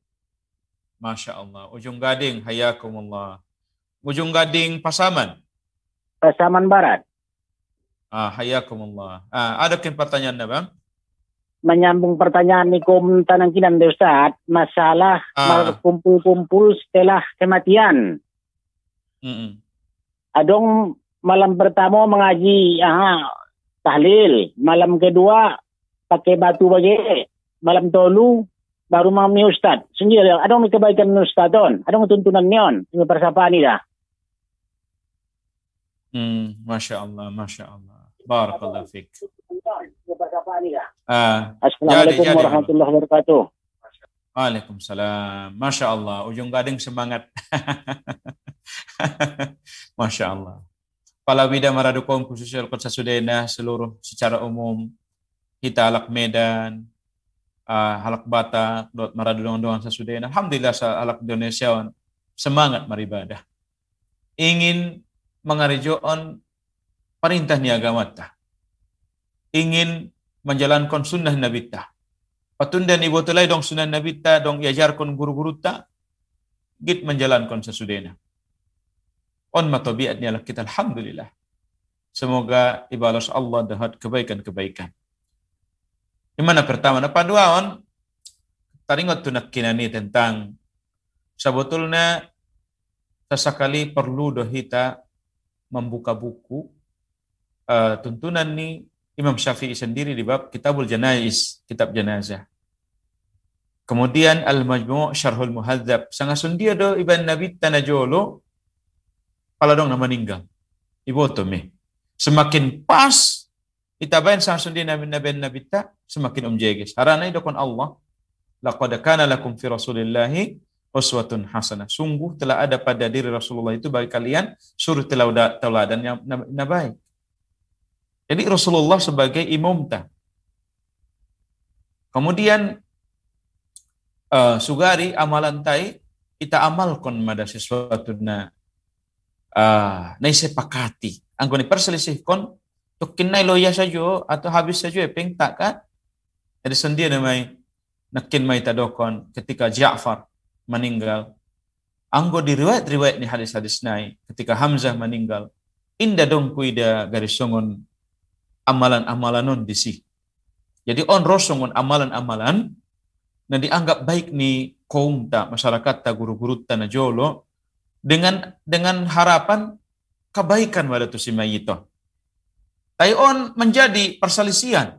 Masya Allah. Ujung gading, hayakumullah. Ujung gading Pasaman? Pasaman Barat. Ah, hayakumullah. Ah, ada kan pertanyaan Bang? Menyambung pertanyaan Nikom Tanang Kinan Ustaz, masalah ah. kumpul-kumpul setelah kematian. Mm -mm. Adong malam pertama mengaji aha, tahlil, malam kedua pakai batu bagai malam tolu baru mau mi ustad. sendiri ada mi kebaikan ustadon, ada tuntunan nion, ini persapaan ini Hmm, masya Allah, masya Allah. Barakallah fiq. uh, ah, Assalamualaikum jadi, ya, jadi. Ya, ya. warahmatullahi wabarakatuh. Waalaikumsalam. Masya Allah, ujung gading semangat. (laughs) masya Allah. Palawida maradukong khususnya Al-Qudsa Sudena seluruh secara umum. kita Hitalak Medan, Ah, halak bata dot maradudong-dong sa Sudan. Alhamdulillah sa halak Indonesia semangat maribadah. Ingin mengarjoon perintah ni agama ta. Ingin menjalankan sunnah Nabi ta. Patunda ni botolai dong sunnah Nabi ta dong iajarkan guru-guru ta. Git menjalankan sesudena. On matobiat ni kita alhamdulillah. Semoga ibalas Allah dahat kebaikan-kebaikan. Yang mana pertama, na paduaon, taringot tu nakinani tentang sebetulnya sesekali perlu doh kita membuka buku uh, tuntunan ni Imam Syafi'i sendiri di bab Kitabul Janais, kitab jenazah. Kemudian Al-Majmu' Syarhul Muhadzab. Sangat sundia do Ibn Nabi Tanajolo. Pala dong nama ninggal. Ibu Semakin pas, kita bayan sangat sundia Nabi Nabi Nabi Tanajolo, semakin umjeges. Harana kon Allah, laqad kana lakum fi rasulillahi uswatun hasanah. Sungguh telah ada pada diri Rasulullah itu bagi kalian suruh teladan yang baik. Jadi Rasulullah sebagai imam ta Kemudian uh, sugari amalan tai kita amalkan pada sesuatu ah, na uh, sepakati pakati. Anggone perselisihkon nai loya saja atau habis saja ya, peng takkan jadi sendiri mai nakin mai tadokon ketika Ja'far meninggal. Anggo di riwayat-riwayat ni hadis-hadis nai ketika Hamzah meninggal. Inda dong kuida garis songon amalan amalan non disi. Jadi on rosongon amalan-amalan na dianggap baik ni kaum ta masyarakat ta guru-guru ta na jolo dengan dengan harapan kebaikan pada tu si mayito. tayon on menjadi perselisihan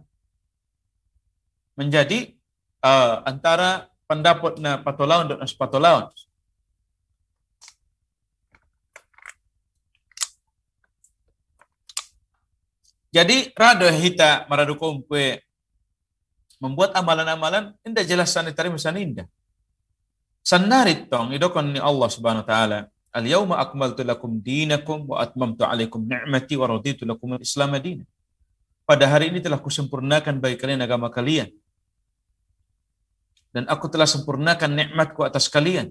menjadi uh, antara pendapat na patolaun dan sepatolaun. Jadi rado hita maradu kompe membuat amalan-amalan indah jelas sanitari misan indah. Sanarit tong idokon ni Allah Subhanahu wa taala. Al yauma akmaltu lakum dinakum wa atmamtu alaikum ni'mati wa raditu lakum al-islam Pada hari ini telah kusempurnakan bagi kalian agama kalian dan aku telah sempurnakan nikmatku atas kalian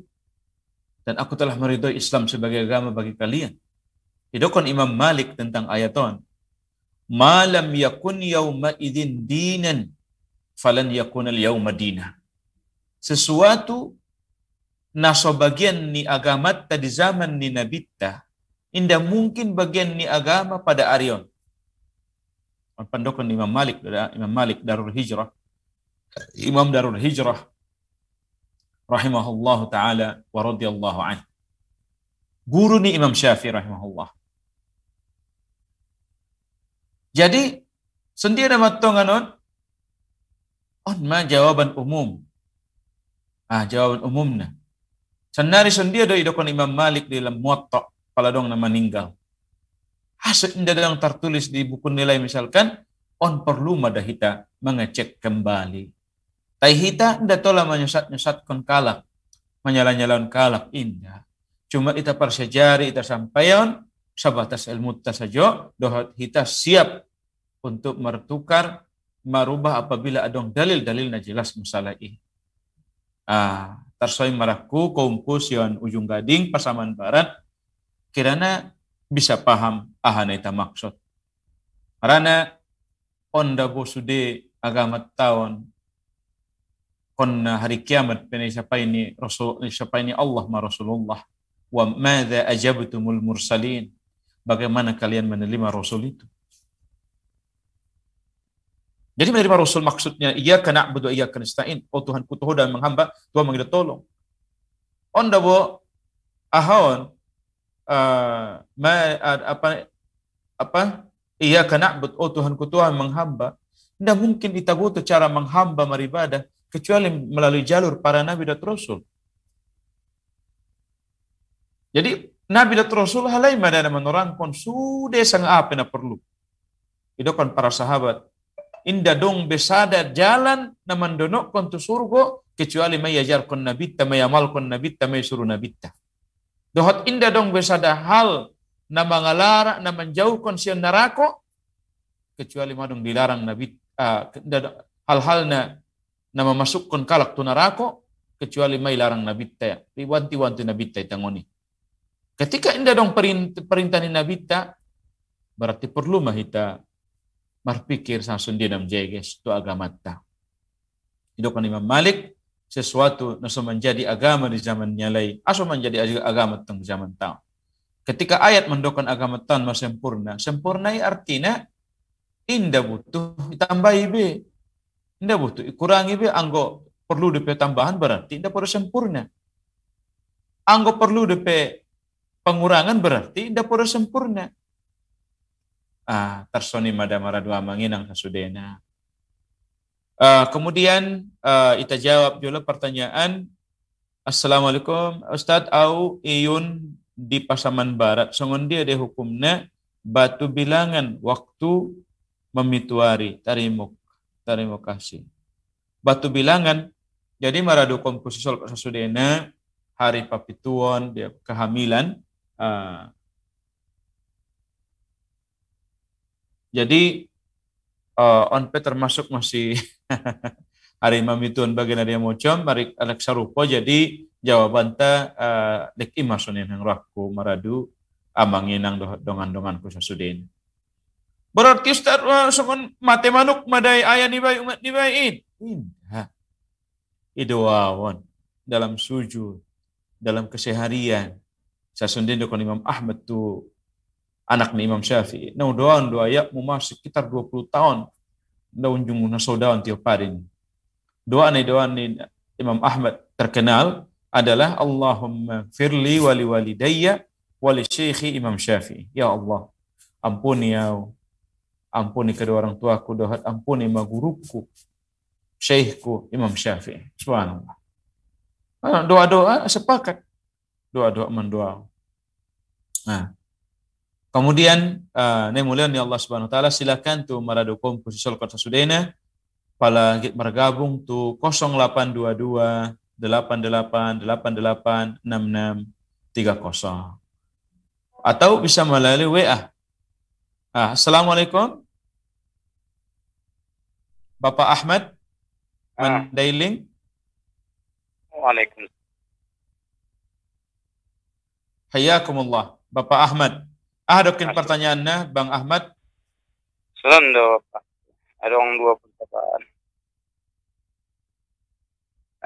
dan aku telah meridhoi Islam sebagai agama bagi kalian. Hidupkan Imam Malik tentang ayaton. Malam yakun yauma idin dinan falan yakun al yauma dina. Sesuatu naso bagian ni agama tadi zaman ni nabita, indah mungkin bagian ni agama pada Arion. Pendokon Imam Malik, Imam Malik Darul Hijrah Imam Darul Hijrah rahimahullahu taala wa radhiyallahu anhu. Guru nih Imam Syafi'i rahimahullah. Jadi sendiri matongan on on oh, ma jawaban umum. Ah jawaban umumnya. Senari sendiri ada idokon Imam Malik di dalam Muwatta kalau dong nama meninggal. Hasil indah yang tertulis di buku nilai misalkan on perlu madahita mengecek kembali Tai hita anda tola menyesat kon kalak. menyala nyalan kalak indah. Cuma kita persejari, kita sampaian, Sabatas ilmu tasajo. Dohat kita siap untuk mertukar, Marubah apabila adong dalil-dalil jelas masalah ini. Ah, tersoi maraku kaumku sion ujung gading pasaman barat. Kirana bisa paham ahana ita maksud. Karena onda bosude agama tahun Eh, hari kiamat pene siapa ini Rasul siapa ini Allah ma Rasulullah wa madza ajabtumul mursalin bagaimana kalian menerima Rasul itu jadi menerima Rasul maksudnya Ia kena na'budu Ia kena istain. oh Tuhan ku dan menghamba Tuhan mengira tolong onda bo ahon uh, ma, ad apa apa iya kena na'bud oh Tuhan ku Tuhan menghamba tidak mungkin tu cara menghamba beribadah kecuali melalui jalur para nabi dan rasul. Jadi nabi dan rasul halai menurang pun sudah sangat apa yang perlu. Itu kan para sahabat. Indah dong besada jalan naman donokkan tu surgo kecuali mayajarkan Nabi, mayamalkan ya nabitta ya nabi ta. Dohot indah dong besada hal nama mangalara nama jauh sian narako kecuali madung dilarang nabi ah, hal-hal na na mamasukon kalak tu narako kecuali may larang ta Iwanti-wanti nabi ta tangoni Ketika inda dong perintah, perintah ni ta berarti perlu mahita marpikir sansun dia nam jeges tu agama ta. Hidupan Imam Malik sesuatu naso menjadi agama di zaman nyalai aso menjadi agama tong zaman tau. Ketika ayat mendokan agama tan sempurna, sempurna artinya inda butuh ditambahi be tidak butuh. Kurangi be anggo perlu DP tambahan berarti tidak perlu sempurna. Anggo perlu DP pengurangan berarti tidak perlu sempurna. Ah, tersoni madamara dua manginang kasudena. Uh, ah, kemudian uh, ah, kita jawab juga pertanyaan Assalamualaikum Ustadz au iyun di Pasaman Barat songon dia deh hukumnya batu bilangan waktu memituari tarimuk Terima kasih. Batu bilangan, jadi komposisi kususol sasudena hari papituon dia kehamilan. Uh, jadi uh, ah, onpe termasuk masih (laughs) hari mamituan bagian dari mocom, mari Alexa sarupo jadi jawaban ta uh, ah, dek imasunin yang raku maradu amanginang dongan-dongan kusasudena. Berarti Ustaz wah eh, mate manuk madai ayah nibai umat in. Inha. Idoawon dalam sujud, dalam keseharian. Saya sendiri dengan Imam Ahmad tu anak ni Imam Syafi'i. Nah doa doa ya mumah sekitar 20 tahun. Nah unjung saudawan tiap hari Doa nih doa nih Imam Ahmad terkenal adalah Allahumma firli wali walidayya wali syekhi Imam Syafi'i. Ya Allah, ampuni ya Ampuni kedua orang tuaku, dohat ampuni guruku, syekhku, Imam Syafi'i. Subhanallah. Ah, doa-doa ah, sepakat. Doa-doa mendoa. Nah, Kemudian uh, ah, ne mulian Allah Subhanahu wa taala silakan tu maradukum kususol kota Sudena pala git bergabung tu 0822 88 88 66 30 atau bisa melalui WA Ah, Assalamualaikum. Bapak Ahmad ah. Mandailing. Waalaikumsalam. Hayakumullah. Bapak Ahmad. Ahdokin pertanyaannya, Bang Ahmad. Salam Pak. Ada orang dua pertanyaan.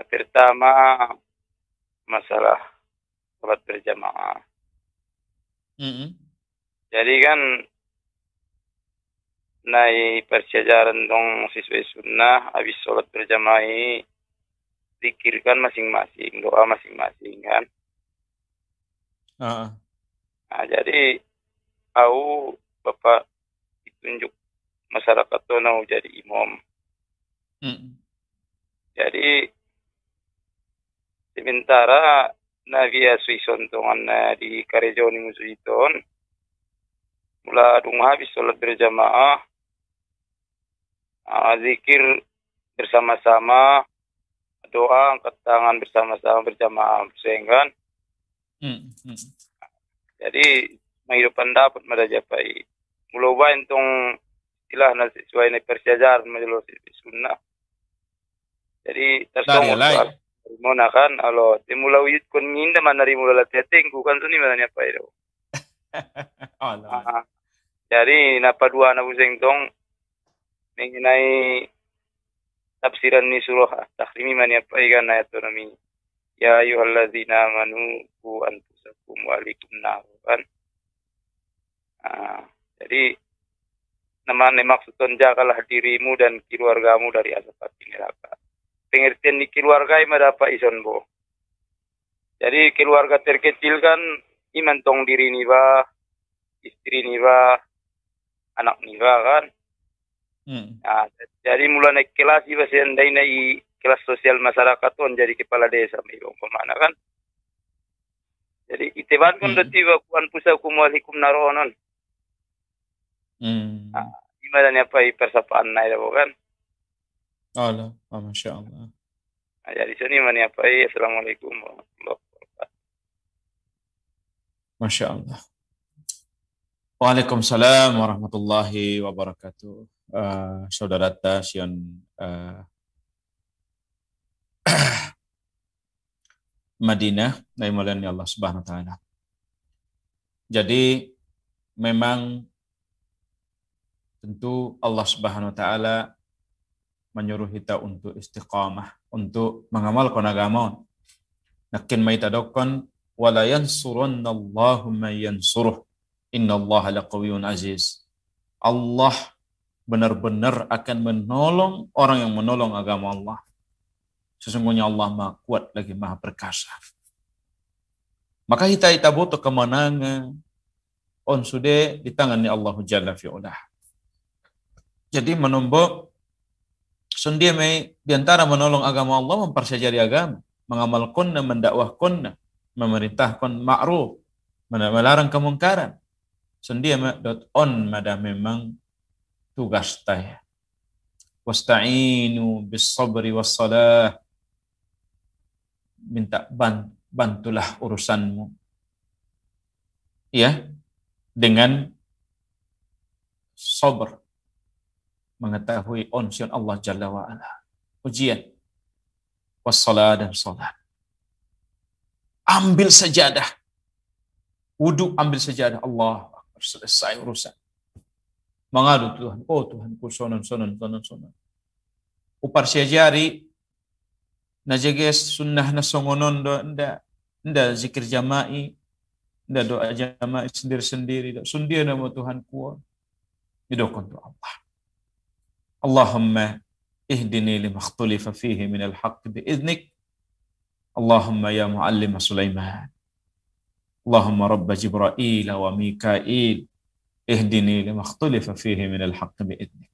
Pertama, masalah sholat berjamaah. Mm -hmm. Jadi kan nai persejaran dong siswa sunnah habis sholat berjamaah pikirkan masing-masing doa masing-masing kan uh Nah, jadi au bapak ditunjuk masyarakat tonau jadi imam mm. jadi sementara nabi suison tongan eh, di karejoni musuhiton mulai dong habis sholat berjamaah uh, zikir bersama-sama, doa angkat tangan bersama-sama berjamaah sehingga hmm, hmm. jadi menghidupkan dapat merajapai muloba entung ilah nasi sesuai ne persiajar majelis sunnah jadi tersomong Mona kan alo timula wujud kun nginda manari mula latihating bukan suni mananya apa itu oh, (laughs) no. Ah, jadi napa dua anak buseng tong mengenai tafsiran ni surah At-Tahrimi man na ayat turami. Ya ayyuhalladzina amanu qu anfusakum wa alaikum narukan. Nah, jadi ne maksud jagalah dirimu dan keluargamu dari azab api neraka. Pengertian di keluarga ini dapat ison bo. Jadi keluarga terkecil kan iman tong diri nih istri nih anak nih kan. Nah, jadi mulai naik kelas iba seandai naik kelas sosial masyarakat tuan jadi kepala desa iba umpamana kan. Jadi iteban hmm. hmm. ah, kan hmm. tiba kuan pusa wali hikum naronon. Hmm. Nah, dan apa persapaan naik bukan? Allah, oh, masya Allah. Nah, jadi sini mana apa? Assalamualaikum warahmatullahi wabarakatuh. Masya Allah. Waalaikumsalam warahmatullahi wabarakatuh uh, Saudara Sion uh, eh, (clears throat) Madinah, dari ya Allah Subhanahu wa taala. Jadi memang tentu Allah Subhanahu wa taala menyuruh kita untuk istiqamah, untuk mengamalkan agama. Nakin maitadokon wala yansurunallahu may yansuruh. Allah laqawiyun aziz. Allah benar-benar akan menolong orang yang menolong agama Allah. Sesungguhnya Allah maha kuat lagi maha perkasa. Maka kita kita butuh kemenangan on sudah di tangannya Allah Jalla fi'ulah. Jadi menumbuk sendiri mai di antara menolong agama Allah mempersajari agama, mengamalkan dan mendakwahkan memerintahkan ma'ruf, melarang kemungkaran. Sendiri dot on mada memang tugas teh. Wasta'inu bis sabri was salah. Minta bantulah urusanmu. Ya, dengan sabar, mengetahui onsion Allah Jalla wa ala. Ujian. Wassalah dan salat. Ambil sejadah. Wudhu ambil sajadah. Allah selesai urusan mengadu Tuhan, oh ku sonon sonon sonon sonon. Upar jari, najeges sunnah songonon do nda nda zikir jama'i nda doa jama'i sendiri-sendiri do sundia nama ku didokon tu Allah. Allahumma ihdini اهدني لما اختلف فيه من الحق Allahumma ya muallima Sulaiman. Allahumma rabba Jibrail wa Mika'il Ihdini lima ikhtalifa fihi minal haqqi bi'idnik.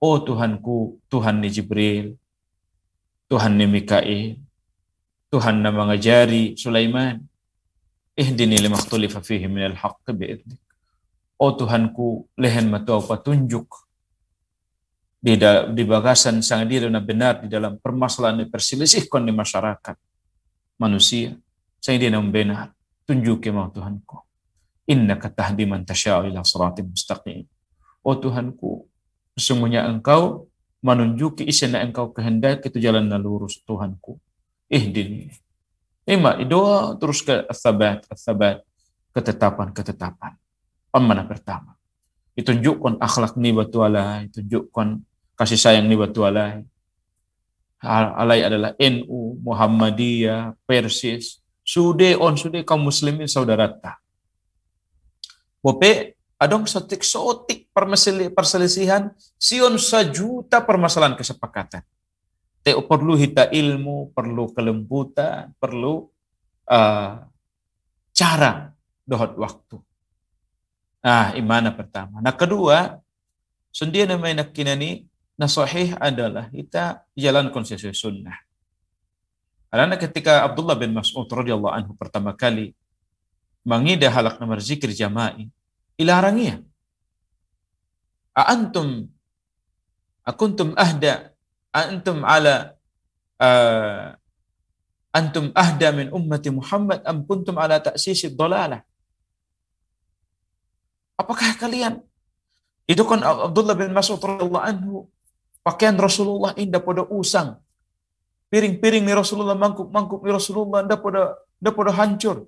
Oh Tuhanku, Tuhan ni Jibril, Tuhan ni Mikail, Tuhan Nama ngajari Sulaiman, Ihdini lima ikhtalifa fihi minal haqqi bi'idnik. Oh Tuhanku, lehen matau petunjuk di, di bagasan sang diri na benar di dalam permasalahan persilisihkan di masyarakat manusia. Sang diri na benar, tunjuki mau Tuhanku innaka tahdi man tasya'u ila siratim mustaqim. Oh Tuhanku, sesungguhnya engkau menunjuki isna engkau kehendaki itu jalan lurus Tuhanku. Ihdini. Ima doa terus ke sabat, sabat ketetapan, ketetapan. mana pertama. Ditunjukkan akhlak ni alai, tunjukkan kasih sayang ni batualai. Alai adalah NU, Muhammadiyah, Persis, Sude on Sude kaum muslimin saudara tak Bope adong sotik-sotik perselisihan, sion sejuta permasalahan kesepakatan. Te perlu hita ilmu, perlu kelembutan, perlu uh, cara dohot waktu. Nah, imana pertama. Nah, kedua, sendia namanya kinani ini, nah, sahih adalah kita jalan konsensus sunnah. Karena ketika Abdullah bin Mas'ud radhiyallahu anhu pertama kali mengidah halak nomor zikir jama'i, ila ya? Aantum akuntum ahda antum ala uh, antum ahda min ummati Muhammad am kuntum ala taksisi dhalalah. Apakah kalian itu kan Abdullah bin Mas'ud radhiyallahu anhu pakaian Rasulullah indah pada usang piring-piring ni Rasulullah mangkuk-mangkuk ni Rasulullah indah pada indah pada hancur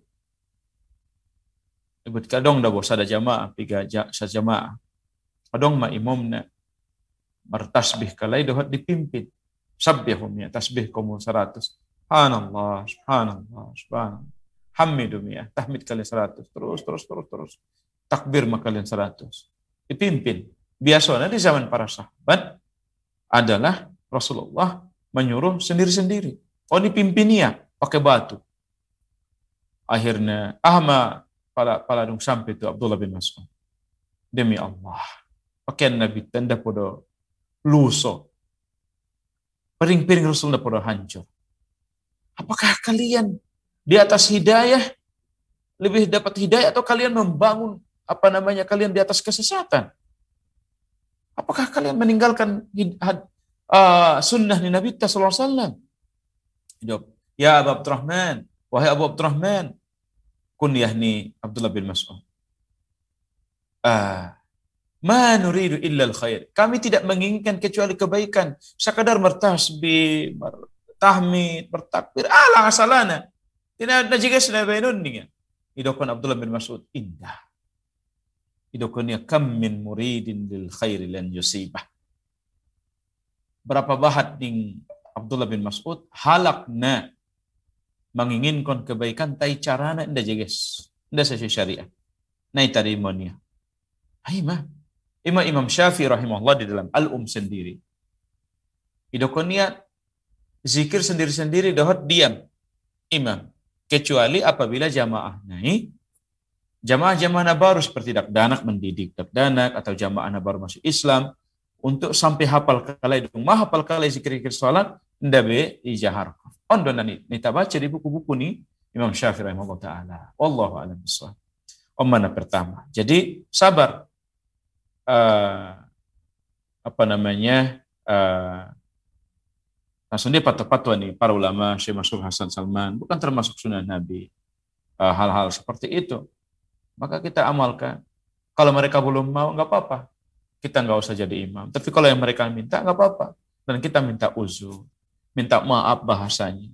Sebut kadong dah bos ada jamaah, tiga sa jamaah. Kadong ma imamna bertasbih kalai dohat dipimpin. Sabbihum ya, tasbih kamu seratus. Subhanallah, subhanallah, subhanallah. Hamidum ya, tahmid kalian seratus. Terus, terus, terus, terus. Takbir ma kalian seratus. Dipimpin. Biasanya di zaman para sahabat adalah Rasulullah menyuruh sendiri-sendiri. Oh dipimpin ya, pakai batu. Akhirnya, Ahmad pala pala dong sampai tu Abdullah bin Mas'ud. Demi Allah. Pakaian Nabi tanda pada luso. Piring-piring Rasul pada hancur. Apakah kalian di atas hidayah lebih dapat hidayah atau kalian membangun apa namanya kalian di atas kesesatan? Apakah kalian meninggalkan uh, sunnah di Nabi Sallallahu Alaihi Wasallam? Jawab, Ya Abu Abdurrahman, wahai Abu Abdurrahman, kunyah ni Abdullah bin Mas'ud. Ah, Ma nuridu illa khair Kami tidak menginginkan kecuali kebaikan. Sekadar bertasbih, bertahmid, bertakbir. Ala asalana. Tidak ada jika senabainun dengan. Idokon Abdullah bin Mas'ud. Indah. Idokonnya kam min muridin lil khairi lan yusibah. Berapa bahat ning Abdullah bin Mas'ud halakna menginginkan kebaikan tai carana nda jeges nda sesuai syariat, nai tarimonia aima imam imam syafi'i rahimahullah di dalam al um sendiri idokonia zikir sendiri-sendiri dohot diam imam kecuali apabila jamaah nai jamaah-jamaah nabaru seperti danak mendidik danak atau jamaah nabaru masuk Islam untuk sampai hafal kalai dong mah hafal kalai zikir-zikir salat ndabe ijaharkan Ondona ni baca di buku-buku ni Imam Syafi'i rahimahullah taala. Wallahu a'lam Om mana pertama. Jadi sabar. Uh, apa namanya? Uh, langsung dia patwa-patwa nih para ulama Syekh Mansur Hasan Salman bukan termasuk sunnah Nabi hal ah, hal-hal seperti itu maka kita amalkan kalau mereka belum mau nggak apa-apa kita nggak usah jadi imam tapi kalau yang mereka minta nggak apa-apa dan kita minta uzur minta maaf bahasanya.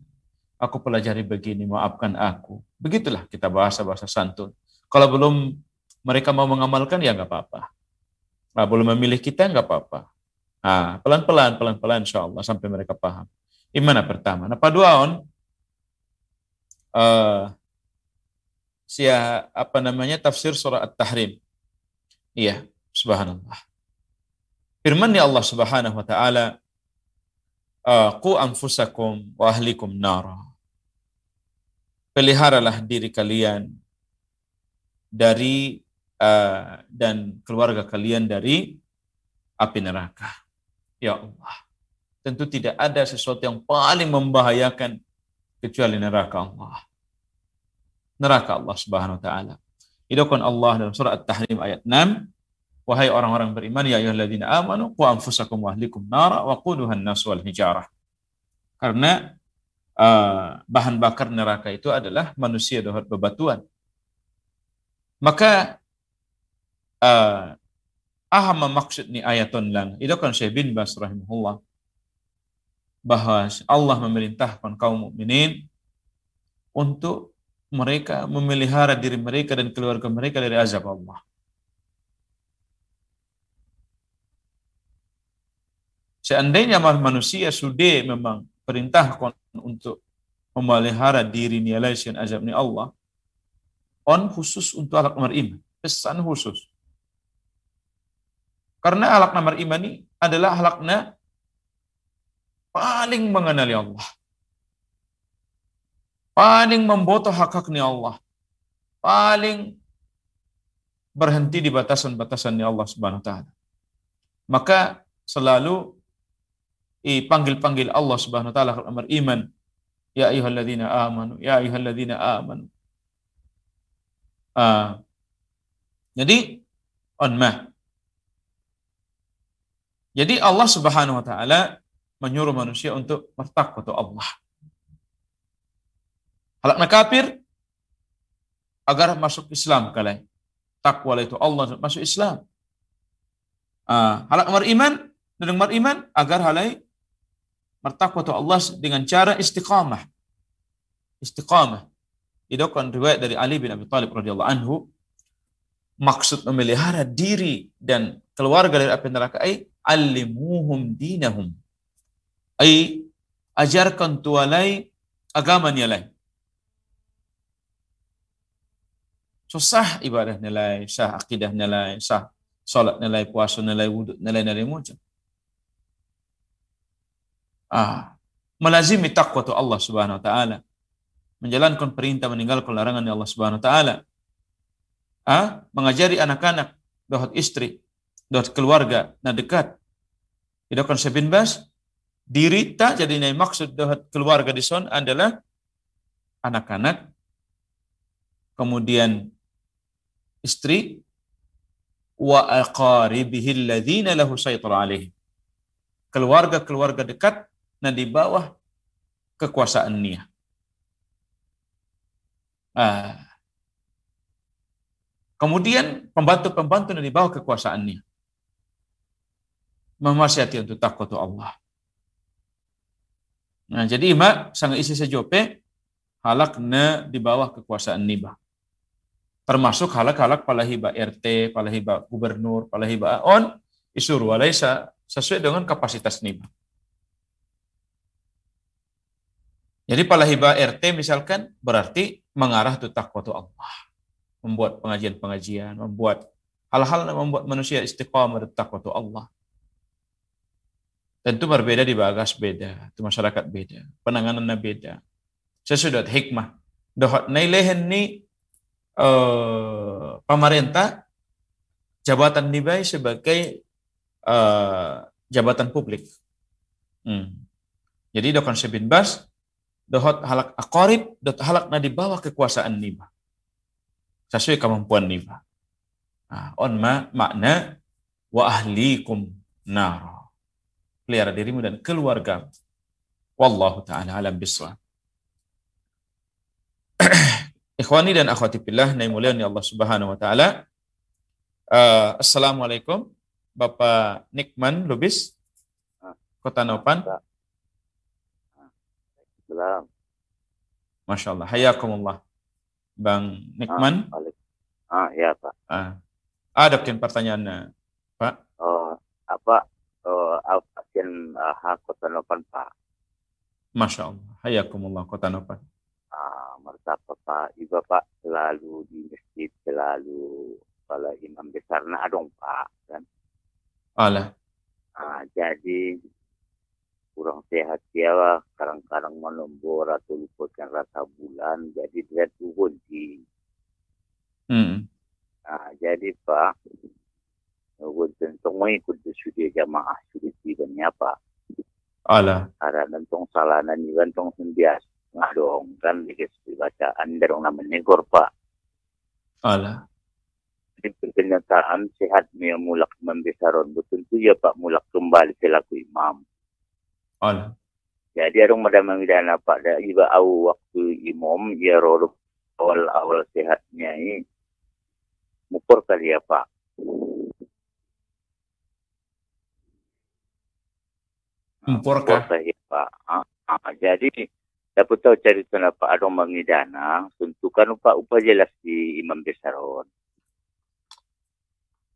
Aku pelajari begini, maafkan aku. Begitulah kita bahasa-bahasa santun. Kalau belum mereka mau mengamalkan, ya nggak apa-apa. Nah, belum memilih kita, nggak apa-apa. Nah, pelan-pelan, pelan-pelan insya Allah sampai mereka paham. Imana pertama. Nah, paduaon, uh, eh, siapa apa namanya tafsir surah At-Tahrim. Iya, subhanallah. Firman-Nya Allah Subhanahu wa taala Eh, Ku anfusakum wa ahlikum nara. Peliharalah diri kalian dari uh, dan keluarga kalian dari api neraka. Ya Allah. Tentu tidak ada sesuatu yang paling membahayakan kecuali neraka Allah. Neraka Allah Subhanahu wa taala. Idokon Allah dalam surah At-Tahrim ayat 6 Wahai orang-orang beriman, ya ayuhalladzina amanu ku anfusakum wa ahlikum nara wa quduhan nas wal hijarah. Karena uh, bahan bakar neraka itu adalah manusia dohat bebatuan. Maka uh, eh, aham maksud ni ayatun lang. Itu kan Syekh bin Bas rahimahullah. Bahwa Allah memerintahkan kaum mukminin untuk mereka memelihara diri mereka dan keluarga mereka dari azab Allah. Seandainya manusia sudah memang perintahkan untuk memelihara diri nilai sian azab ni Allah, on khusus untuk alat nomor iman, pesan khusus. Karena alat nomor iman ini adalah alatnya paling mengenali Allah. Paling membotoh hak-haknya Allah. Paling berhenti di batasan-batasannya Allah Subhanahu wa taala. Maka selalu panggil-panggil Allah Subhanahu wa taala kalau amar iman. Ya ayyuhalladzina amanu, ya ayyuhalladzina amanu. Uh, jadi onmah. Jadi Allah Subhanahu wa taala menyuruh manusia untuk bertakwa kepada Allah. Halakna kafir agar masuk Islam kalian. Takwa itu Allah masuk Islam. Uh, halak mar iman, nendeng mar iman agar halai bertakwa kepada Allah dengan cara istiqamah. Istiqamah. Didokan riwayat dari Ali bin Abi Thalib radhiyallahu anhu maksud memelihara diri dan keluarga dari api neraka ai alimuhum dinahum. Ai ajarkan tualai agama nilai. So, ibadah nilai, sah akidah nilai, sah salat nilai, puasa nilai, wuduk nilai, nilai macam ah, melazimi takwa tu Allah Subhanahu wa taala. Menjalankan perintah meninggalkan larangan Allah Subhanahu wa taala. Ah, mengajari anak-anak, dohot istri, dohot keluarga, nah dekat. Tidak konsep Bas, diri tak nai maksud dohot keluarga di son adalah anak-anak, kemudian istri, wa aqaribihi lahu Keluarga-keluarga dekat Nah, di bawah kekuasaan Nia. Nah, Kemudian pembantu-pembantu di bawah kekuasaan Nia memasihati untuk takut Allah. Nah, jadi mak sang isi sejope halakna di bawah kekuasaan niba. Termasuk halak-halak palahiba RT, palahiba gubernur, palahiba on, isur walaisa sesuai dengan kapasitas niba. Jadi pala hibah RT misalkan berarti mengarah tu takwa Allah. Membuat pengajian-pengajian, membuat hal-hal yang membuat manusia istiqamah dan takwa tu Allah. Tentu berbeda di Bagas beda, itu masyarakat beda, penanganannya beda. Sesudah hikmah. Dohot nailehen ni eh, pemerintah jabatan nibai sebagai eh, jabatan publik. Hmm. Jadi dokon Sebin Bas dohot halak akorib dohot halak na dibawa kekuasaan nima sesuai kemampuan nima nah, on ma makna wa ahlikum nara pelihara dirimu dan keluarga wallahu taala alam biswa (clears throat) ikhwani dan akhwati billah naimulian ya Allah subhanahu wa taala uh, assalamualaikum Bapak Nikman Lubis ah. Kota Nopan. Salam. Masya Allah. Hayakumullah. Bang Nikman. Ah, ah ya Pak. Ah. Ada mungkin pertanyaan Pak? Oh, apa? Oh, apa yang uh, kota Nopan Pak? Masya Allah. Hayakumullah kota Nopan. Ah, merasa Pak. Iba Pak selalu di masjid, selalu kepala imam besar nah dong Pak. Kan? Alah. Ah, jadi kurang sehat dia kadang-kadang menombor atau lupakan rasa bulan jadi dia turun di hmm. nah, jadi pak Wonten tentang ikut kudu sudah jamaah sudah tibanya apa? Ala. Ada nentong salanan dan juga tong sembias ngadong kan dikit bacaan orang namanya korpa. Ala. Ini kenyataan sehat mia mulak membesaron betul tu ya pak mulak kembali selaku imam. Ala. Ya, jadi ada madama midana apa ada iba au waktu imam ya rolok awal awal sehatnya ini mukor kali ya pak. Hmm, mukor kali ya pak. Ah, ah, jadi dapat tahu cerita apa ada mengidana? Tentukan pak upah jelas di imam besaron.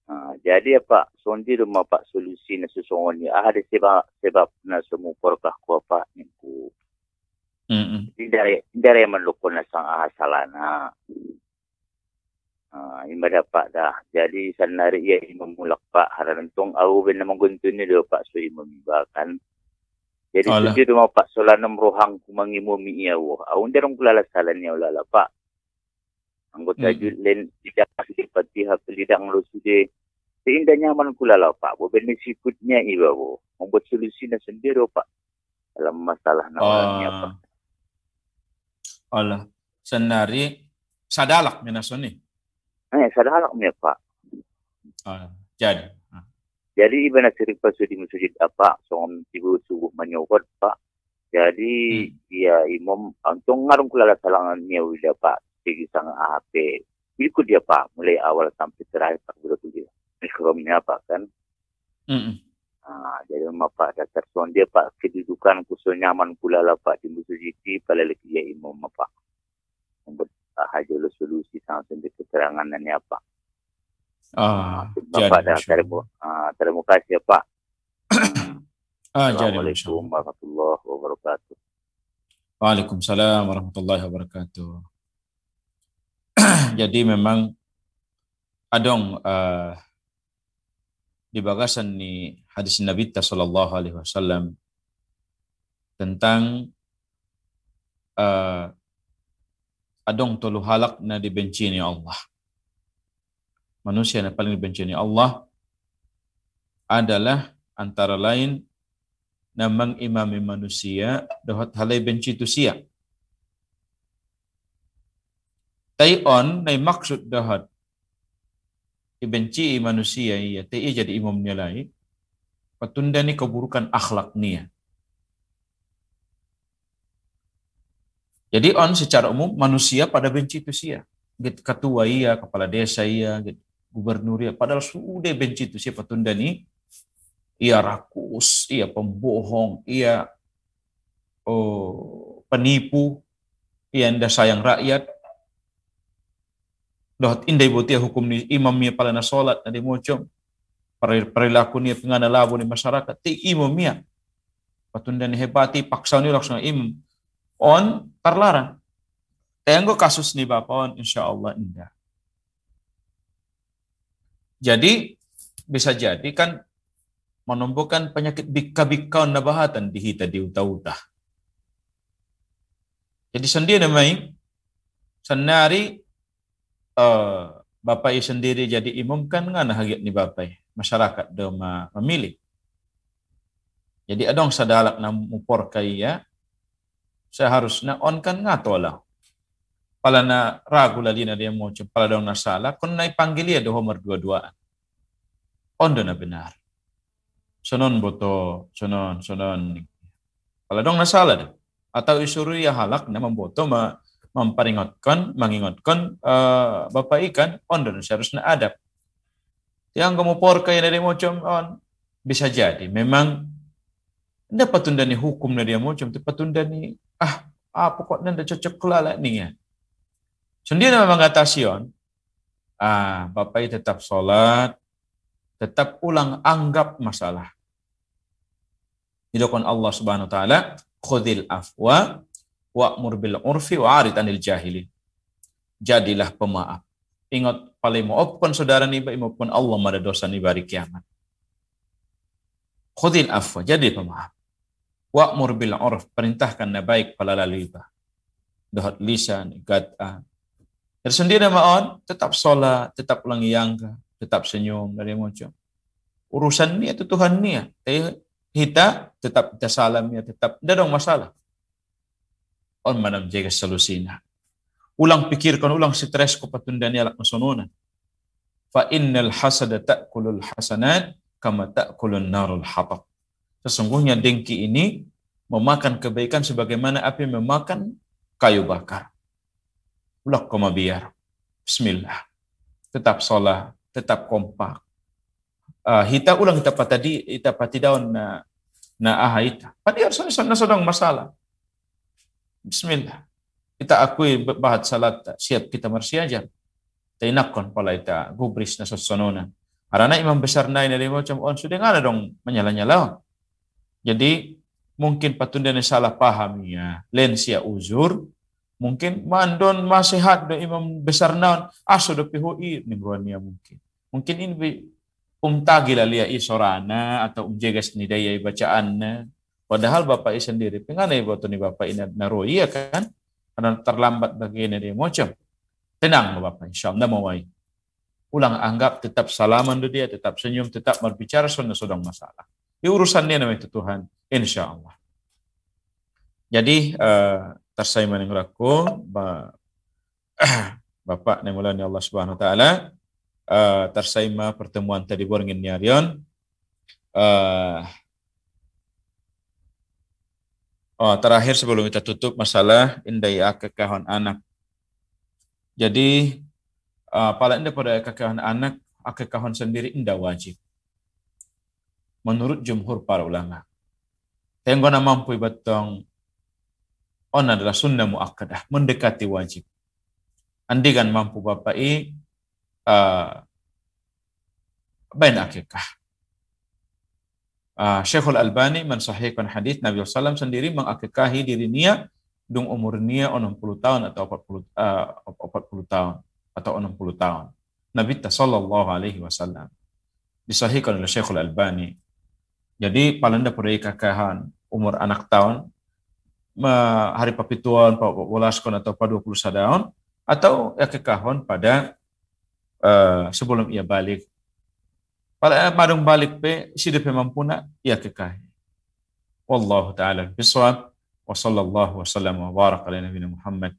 Ha, jadi apa sondi rumah pak solusi na sesungguh ah ada sebab sebab na semua porkah ku apa ni ku. Hmm. Ini dari dari melukun na lah, sang asalana. Ha. Ah, ha, ini ada pak dah. Jadi senari ia ini memulak pak haran tong aku ben na ni do pak sui membibakan. Jadi sendiri rumah pak solanam rohang ku mangimu mi iau. Au ndarong kulala salan ni ulala pak. anggota hmm. Julen tidak pasti pati hak lidang lo sudah seindahnya man kula lah pak bu benda sikutnya iba bu membuat na sendiri pak dalam masalah nama oh. pak Allah senari sadalak menasoni eh sadalak punya pak oh. jadi jadi ibarat sering pasu di masjid apa soal tibu subuh menyokot pak. Jadi hmm. ya imam antong ah, ngarung kulala salangan niya wila pak di sang AHP, ikut dia pak mulai awal sampai terakhir pak Guru tuh dia apa kan mm -mm. Nah, jadi sama Pak dasar soal dia Pak kedudukan khusus nyaman pula lah Pak di musuh jiti pada lagi ya imam Pak. Membuat haji solusi sama sendiri keterangan dan apa. Ah, Bapak ah, dah terima, ah, terima kasih ya Pak. ah, Assalamualaikum warahmatullahi wabarakatuh. Waalaikumsalam warahmatullahi wabarakatuh. (clears throat) Jadi memang adong ah, uh, ah, di bagasan ni hadis Nabi Sallallahu Alaihi Wasallam tentang uh, ah, adong tolu halak na dibenci ni Allah. Manusia yang paling dibenci ni Allah adalah antara lain na mengimami manusia dohat halai benci tu siap Tayon nai maksud dahat Dibenci manusia, iya tei jadi imam nilai iya. Patunda ni keburukan akhlak nia. Iya. Jadi on secara umum manusia pada benci itu sia. Get ketua iya, kepala desa iya, get gubernur iya. Padahal sudah benci itu sia patunda nih. Ia rakus, ia pembohong, ia oh, penipu, ia anda sayang rakyat, dohat indai botia hukum ni imam mia palana solat na di Perilaku ni pengana labu ni masyarakat. Ti imam mia. Ya. Patundan hebati paksa ni langsung imam. On terlarang. Tengok kasus ni Bapak on insya Allah indah. Jadi bisa jadi kan menumbuhkan penyakit bika-bika nabahatan di hita di uta-uta. Jadi sendiri namai senari uh, Bapak sendiri jadi imam kan ngana hagiat ni Bapak masyarakat dema memilih. Jadi adong sadalak na mupor harus seharusnya on kan ngatola. Pala na ragu lagi dia mau pala dong na salah kon naik ipanggil ya doho dua duaan On do na benar. Sonon boto, sonon, sonon. Pala dong na salah Atau isuru ya halak na memboto ma memperingatkan, mengingatkan uh, Bapak ikan, ondon seharusnya adab. Yang kamu yang dari macam on, bisa jadi memang nda patundani hukum dari macam tu patundani ah apa kok nda cocok kelala nih ya. Sendiri memang ngatasi on, ah Bapak tetap sholat, tetap ulang anggap masalah. Hidupkan Allah Subhanahu wa taala khudil afwa wa'mur bil urfi wa'arid anil jahili. Jadilah pemaaf. Ingat paling maupun saudara ni maupun Allah pada dosa ni bari kiamat. Khudil afwa, jadi pemaaf. Wa'mur bil urf, perintahkan na baik pala lalibah. Dohat lisan, gad'an. Dari sendiri ma'on, tetap sholat, tetap ulangi yangka, tetap senyum dari muncul. Urusan ni itu Tuhan ni. Kita tetap kita salam ya tetap. Tidak ada masalah on jega solusina. Ulang pikirkan, ulang stres ko patundan ni alak Fa innal hasada ta'kulul hasanat kama ta'kulun narul hatab. Sesungguhnya dengki ini memakan kebaikan sebagaimana api memakan kayu bakar. Ulak koma biar. Bismillah. Tetap sholat, tetap kompak. Uh, hita ulang tadi, kita pati daun na, na aha hita. Padi harus sedang masalah. Bismillah. Kita akui bahat salat siap kita aja Tainakon pala ita gubris na sosonona. Karena imam besar naik dari macam on oh, sudah ada dong menyala-nyala. Jadi mungkin patundane salah pahamnya. Lensia uzur, mungkin mandon masihat do imam besar naon aso ah, do pihui nimruania mungkin mungkin ini umtagi lia isorana atau umjegas nidaya bacaannya Padahal Bapak ini sendiri pengen kan nih buat ini Bapak ini naro iya kan? Karena terlambat bagi ini dia macam. Tenang Bapak, insya Allah mau wai. Ulang anggap tetap salaman dia, tetap senyum, tetap berbicara sunnah sedang masalah. Di urusannya nama itu Tuhan, insya Allah. Jadi tersayang eh, tersaiman yang laku, (clears throat) Bapak mulanya Allah Subhanahu Wa Taala eh, tersaima pertemuan tadi borngin nyarion. Uh, eh, Oh, terakhir sebelum kita tutup masalah indaya kekahan anak. Jadi uh, eh, pala indah pada kekahan anak, kekahan sendiri indah wajib. Menurut jumhur para ulama. Yang gona mampu betong, on adalah sunnah mu'akadah, mendekati wajib. Andi mampu bapak i uh, bain akikah uh, Syekhul Albani mensahihkan hadis Nabi SAW sendiri mengakikahi dirinya dung umurnya 60 tahun atau 40, uh, 40 tahun atau 60 tahun. Nabi Sallallahu Alaihi Wasallam disahihkan oleh Syekhul Albani. Jadi palanda perikahan umur anak tahun hari papituan pak atau pada 20 tahun atau ya pada uh, sebelum ia balik pada Barang balik pe sida pe mampuna ya kekah. Wallahu taala bisawab wa sallallahu wa sallam wa barak ala nabi Muhammad.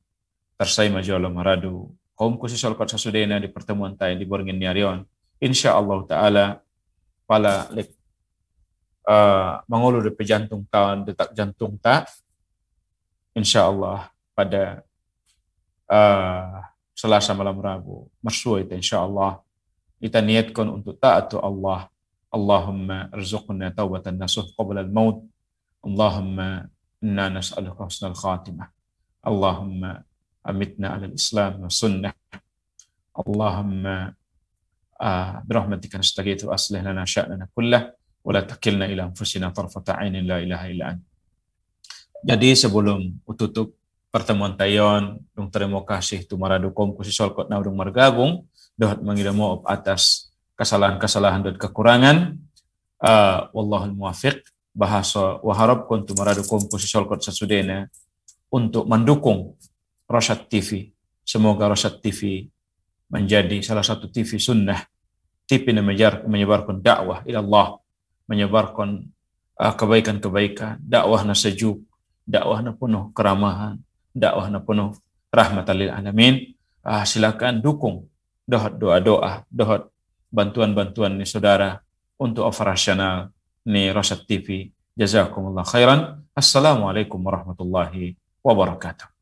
Tersai majalah maradu kaum kusisal kat sasudena di pertemuan tay di Borngin Niarion. Insyaallah taala pala lek uh, mengulu di jantung tahun detak jantung ta insyaallah pada uh, Selasa malam Rabu. Mersuai insya Allah kita niatkan untuk taat Allah. Allahumma arzuqna tawbatan nasuh qabla al-maut. Allahumma inna nas'aluka husnal khatimah. Allahumma amitna ala islam wa sunnah. Allahumma uh, birahmatika nastaghithu aslih lana sya'nana kullah wa la takilna ila anfusina tarfata ainin la ilaha illa anta. Jadi sebelum tutup pertemuan tayon, dong terima kasih tu maradukom kusi kot naudung dong dohat mengira mu'ab atas kesalahan-kesalahan dan kekurangan. Uh, wallahul muwafiq bahasa waharab kuntum maradukum kusisol kot sesudena untuk mendukung Rosyad TV. Semoga Rosyad TV menjadi salah satu TV sunnah. TV yang menyebarkan dakwah Allah. menyebarkan eh, kebaikan-kebaikan, dakwah na sejuk, dakwah na penuh keramahan, dakwah na penuh rahmatan alamin. Ah, silakan dukung dohot doa-doa, dohot bantuan-bantuan nih saudara untuk operasional nih Rosat TV. Jazakumullah khairan. Assalamualaikum warahmatullahi wabarakatuh.